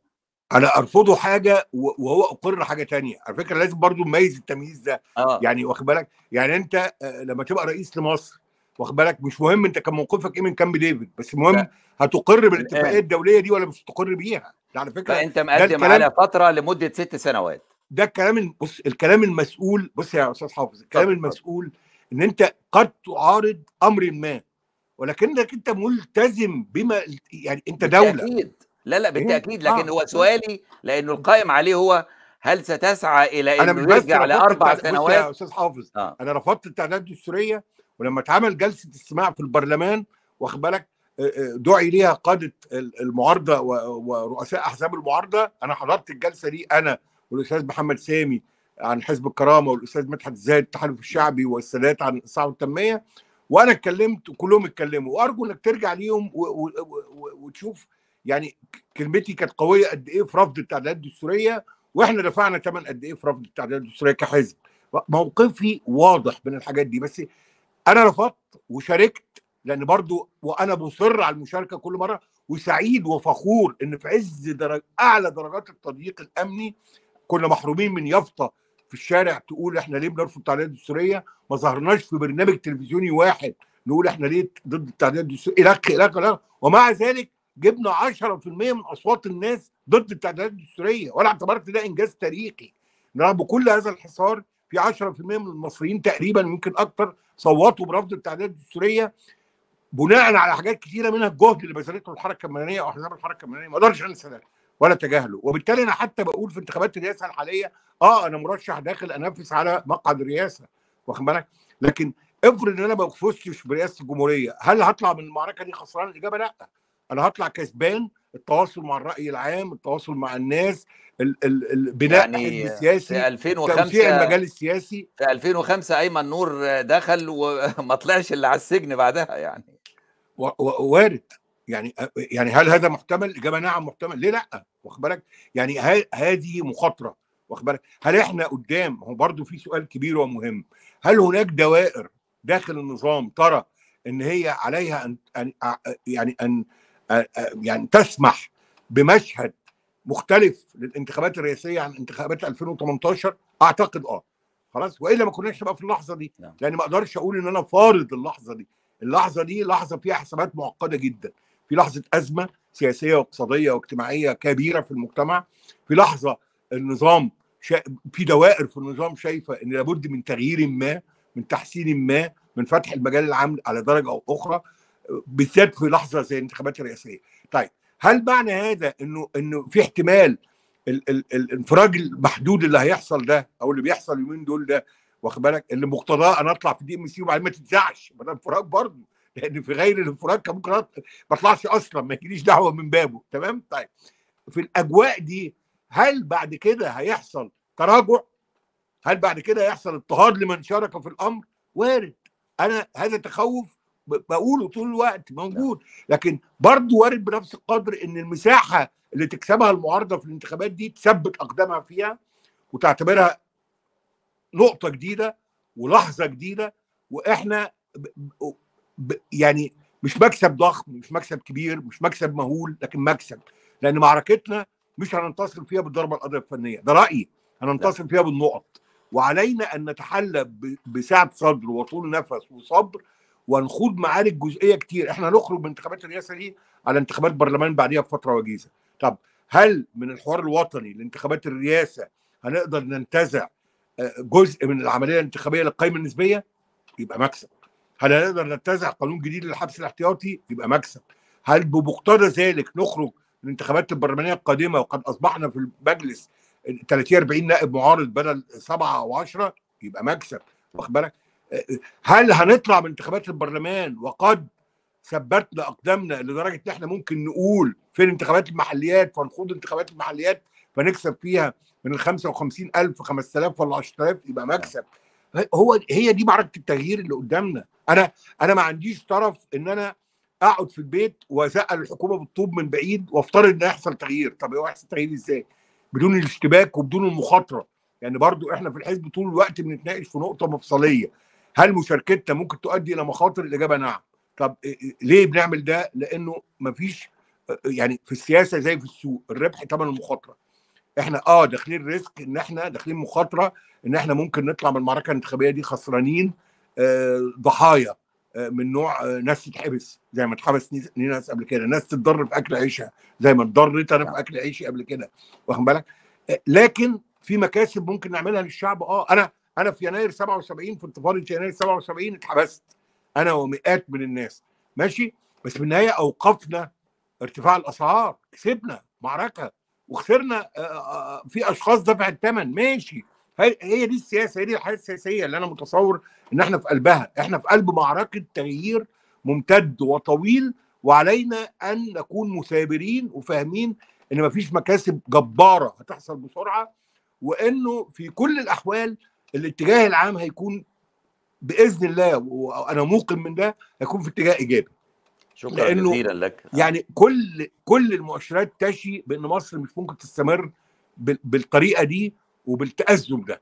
انا ارفضه حاجه وهو اقر حاجه تانية على فكره لازم برضو نميز التمييز ده آه. يعني واخد بالك يعني انت آه، لما تبقى رئيس لمصر واخد بالك مش مهم انت كان موقفك ايه من كامب ديفيد بس المهم هتقر بالاتفاقيه الدوليه دي ولا مش هتقر بيها على فكره فانت مقدم على فتره لمده ست سنوات ده الكلام بص الكلام المسؤول بص يا استاذ حافظ الكلام طب المسؤول طب. ان انت قد تعارض امر ما ولكنك انت ملتزم بما يعني انت دوله بالتأكيد. لا لا إيه؟ بالتاكيد لكن آه. هو سؤالي لانه القائم عليه هو هل ستسعى الى ان يرجع لاربع سنوات يا استاذ حافظ آه. انا رفضت التعديلات الدستوريه ولما اتعمل جلسه استماع في البرلمان واخد بالك آه، آه، دعي ليها قاده المعارضه ورؤساء احزاب المعارضه انا حضرت الجلسه دي انا والاستاذ محمد سامي عن حزب الكرامه والاستاذ مدحت زايد التحالف الشعبي والسادات عن الصحه والتنميه وانا اتكلمت وكلهم اتكلموا وارجو انك ترجع ليهم وتشوف يعني كلمتي كانت قويه قد ايه في رفض التعديلات الدستوريه واحنا دفعنا ثمن قد ايه في رفض التعديلات الدستوريه كحزب موقفي واضح من الحاجات دي بس انا رفضت وشاركت لان برضو وانا مصر على المشاركه كل مره وسعيد وفخور ان في عز درج اعلى درجات التضييق الامني كنا محرومين من يافطه في الشارع تقول احنا ليه بنرفض التعديلات الدستوريه ما ظهرناش في برنامج تلفزيوني واحد نقول احنا ليه ضد التعديلات الدستوريه الخ الخ ومع ذلك جبنا 10% من اصوات الناس ضد التعديلات الدستوريه وانا اعتبرت ده انجاز تاريخي رغم نعم، بكل هذا الحصار في 10% من المصريين تقريبا ممكن اكتر صوتوا برفض التعديلات الدستوريه بناء على حاجات كتيره منها الجهد اللي بذلته الحركه المدنيه او احزاب الحركه المدنيه ما اقدرش انسى ده ولا تجاهله وبالتالي انا حتى بقول في انتخابات الرئاسه الحاليه اه انا مرشح داخل انافس على مقعد الرئاسه واخد بالك لكن افرض ان انا ما فزتش برئاسه الجمهوريه هل هطلع من المعركه دي خسران الاجابه لا انا هطلع كسبان التواصل مع الراي العام التواصل مع الناس ال ال ال بناء يعني حزب سياسي في 2005 توسيع المجال السياسي في 2005 ايمن نور دخل وما طلعش الا على السجن بعدها يعني وارد يعني يعني هل هذا محتمل؟ الاجابه نعم محتمل، ليه لا؟ واخد بالك؟ يعني هذه مخاطره واخد بالك؟ هل احنا قدام هو برضه في سؤال كبير ومهم، هل هناك دوائر داخل النظام ترى ان هي عليها ان يعني ان آه، آه، يعني تسمح بمشهد مختلف للانتخابات الرئاسيه عن انتخابات 2018 اعتقد اه خلاص والا ما كناش بقى في اللحظه دي نعم. يعني ما اقدرش اقول ان انا فارض اللحظه دي اللحظه دي لحظه فيها حسابات معقده جدا في لحظه ازمه سياسيه واقتصاديه واجتماعيه كبيره في المجتمع في لحظه النظام شا... في دوائر في النظام شايفه ان لابد من تغيير ما من تحسين ما من فتح المجال العام على درجه او اخرى بالذات في لحظه زي الانتخابات الرئاسيه طيب هل معنى هذا انه انه في احتمال ال ال الانفراج المحدود اللي هيحصل ده او اللي بيحصل اليومين دول ده واخد بالك اللي مقتضاه انا اطلع في دي ام سي وبعدين ما تتزعش ما ده انفراج برضه لان في غير الانفراج كان ممكن ما اطلعش اصلا ما يجيليش دعوه من بابه تمام طيب في الاجواء دي هل بعد كده هيحصل تراجع؟ هل بعد كده هيحصل اضطهاد لمن شارك في الامر؟ وارد انا هذا تخوف بقوله طول الوقت موجود نعم. لكن برضه وارد بنفس القدر ان المساحه اللي تكسبها المعارضه في الانتخابات دي تثبت اقدامها فيها وتعتبرها نقطه جديده ولحظه جديده واحنا ب ب يعني مش مكسب ضخم مش مكسب كبير مش مكسب مهول لكن مكسب لان معركتنا مش هننتصر فيها بالضربه القضيه الفنيه ده رايي هننتصر نعم. فيها بالنقط وعلينا ان نتحلى بسعه صدر وطول نفس وصبر ونخوض معارك جزئيه كتير احنا نخرج من انتخابات الرئاسه دي على انتخابات برلمان بعديها بفتره وجيزه طب هل من الحوار الوطني لانتخابات الرئاسه هنقدر ننتزع آه، جزء من العمليه الانتخابيه للقائمه النسبيه يبقى مكسب هل هنقدر ننتزع قانون جديد للحبس الاحتياطي يبقى مكسب هل بمقتضى ذلك نخرج من الانتخابات البرلمانيه القادمه وقد اصبحنا في المجلس 30 40 نائب معارض بدل سبعه او 10 يبقى مكسب واخد بالك هل هنطلع من انتخابات البرلمان وقد ثبتنا اقدامنا لدرجه ان احنا ممكن نقول فين انتخابات المحليات فنخوض انتخابات المحليات فنكسب فيها من ال 55000 5000 ولا 10000 يبقى نعم. مكسب هو هي دي معركه التغيير اللي قدامنا انا انا ما عنديش طرف ان انا اقعد في البيت واسال الحكومه بالطوب من بعيد وافترض ان يحصل تغيير طب هو يحصل تغيير ازاي بدون الاشتباك وبدون المخاطره يعني برضو احنا في الحزب طول الوقت بنتناقش في نقطه مفصليه هل مشاركتنا ممكن تؤدي الى مخاطر الاجابه نعم طب إيه، إيه، ليه بنعمل ده لانه مفيش آه، آه، يعني في السياسه زي في السوق الربح ثمن المخاطره احنا اه داخلين ريسك ان احنا داخلين مخاطره ان احنا ممكن نطلع من المعركه الانتخابيه دي خسرانين آه، ضحايا من نوع ناس تتحبس زي ما اتحبس ناس قبل كده ناس تتضر في اكل عيشها زي ما اتضرت انا في اكل عيشي قبل كده واخد بالك لكن في مكاسب ممكن نعملها للشعب اه انا انا في يناير 77 في انتفاضه يناير 77 اتحبست انا ومئات من الناس ماشي بس في النهايه اوقفنا ارتفاع الاسعار كسبنا معركه وخسرنا آه، آه، آه، في اشخاص دفعت الثمن ماشي هي دي السياسه هي دي الحياه السياسيه اللي انا متصور ان احنا في قلبها احنا في قلب معركه تغيير ممتد وطويل وعلينا ان نكون مثابرين وفاهمين ان مفيش مكاسب جباره هتحصل بسرعه وانه في كل الاحوال الاتجاه العام هيكون باذن الله وانا موقن من ده هيكون في اتجاه ايجابي شكرا جزيلا لك يعني كل كل المؤشرات تشي بان مصر مش ممكن تستمر بالطريقه دي وبالتازم ده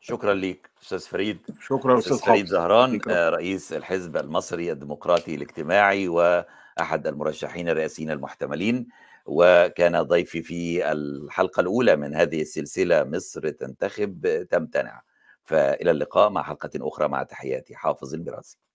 شكرا ليك استاذ فريد شكرا استاذ فريد زهران شكرا. آه، رئيس الحزب المصري الديمقراطي الاجتماعي واحد المرشحين الرئاسيين المحتملين وكان ضيفي في الحلقة الأولى من هذه السلسلة مصر تنتخب تمتنع فإلى اللقاء مع حلقة أخرى مع تحياتي حافظ الميراثي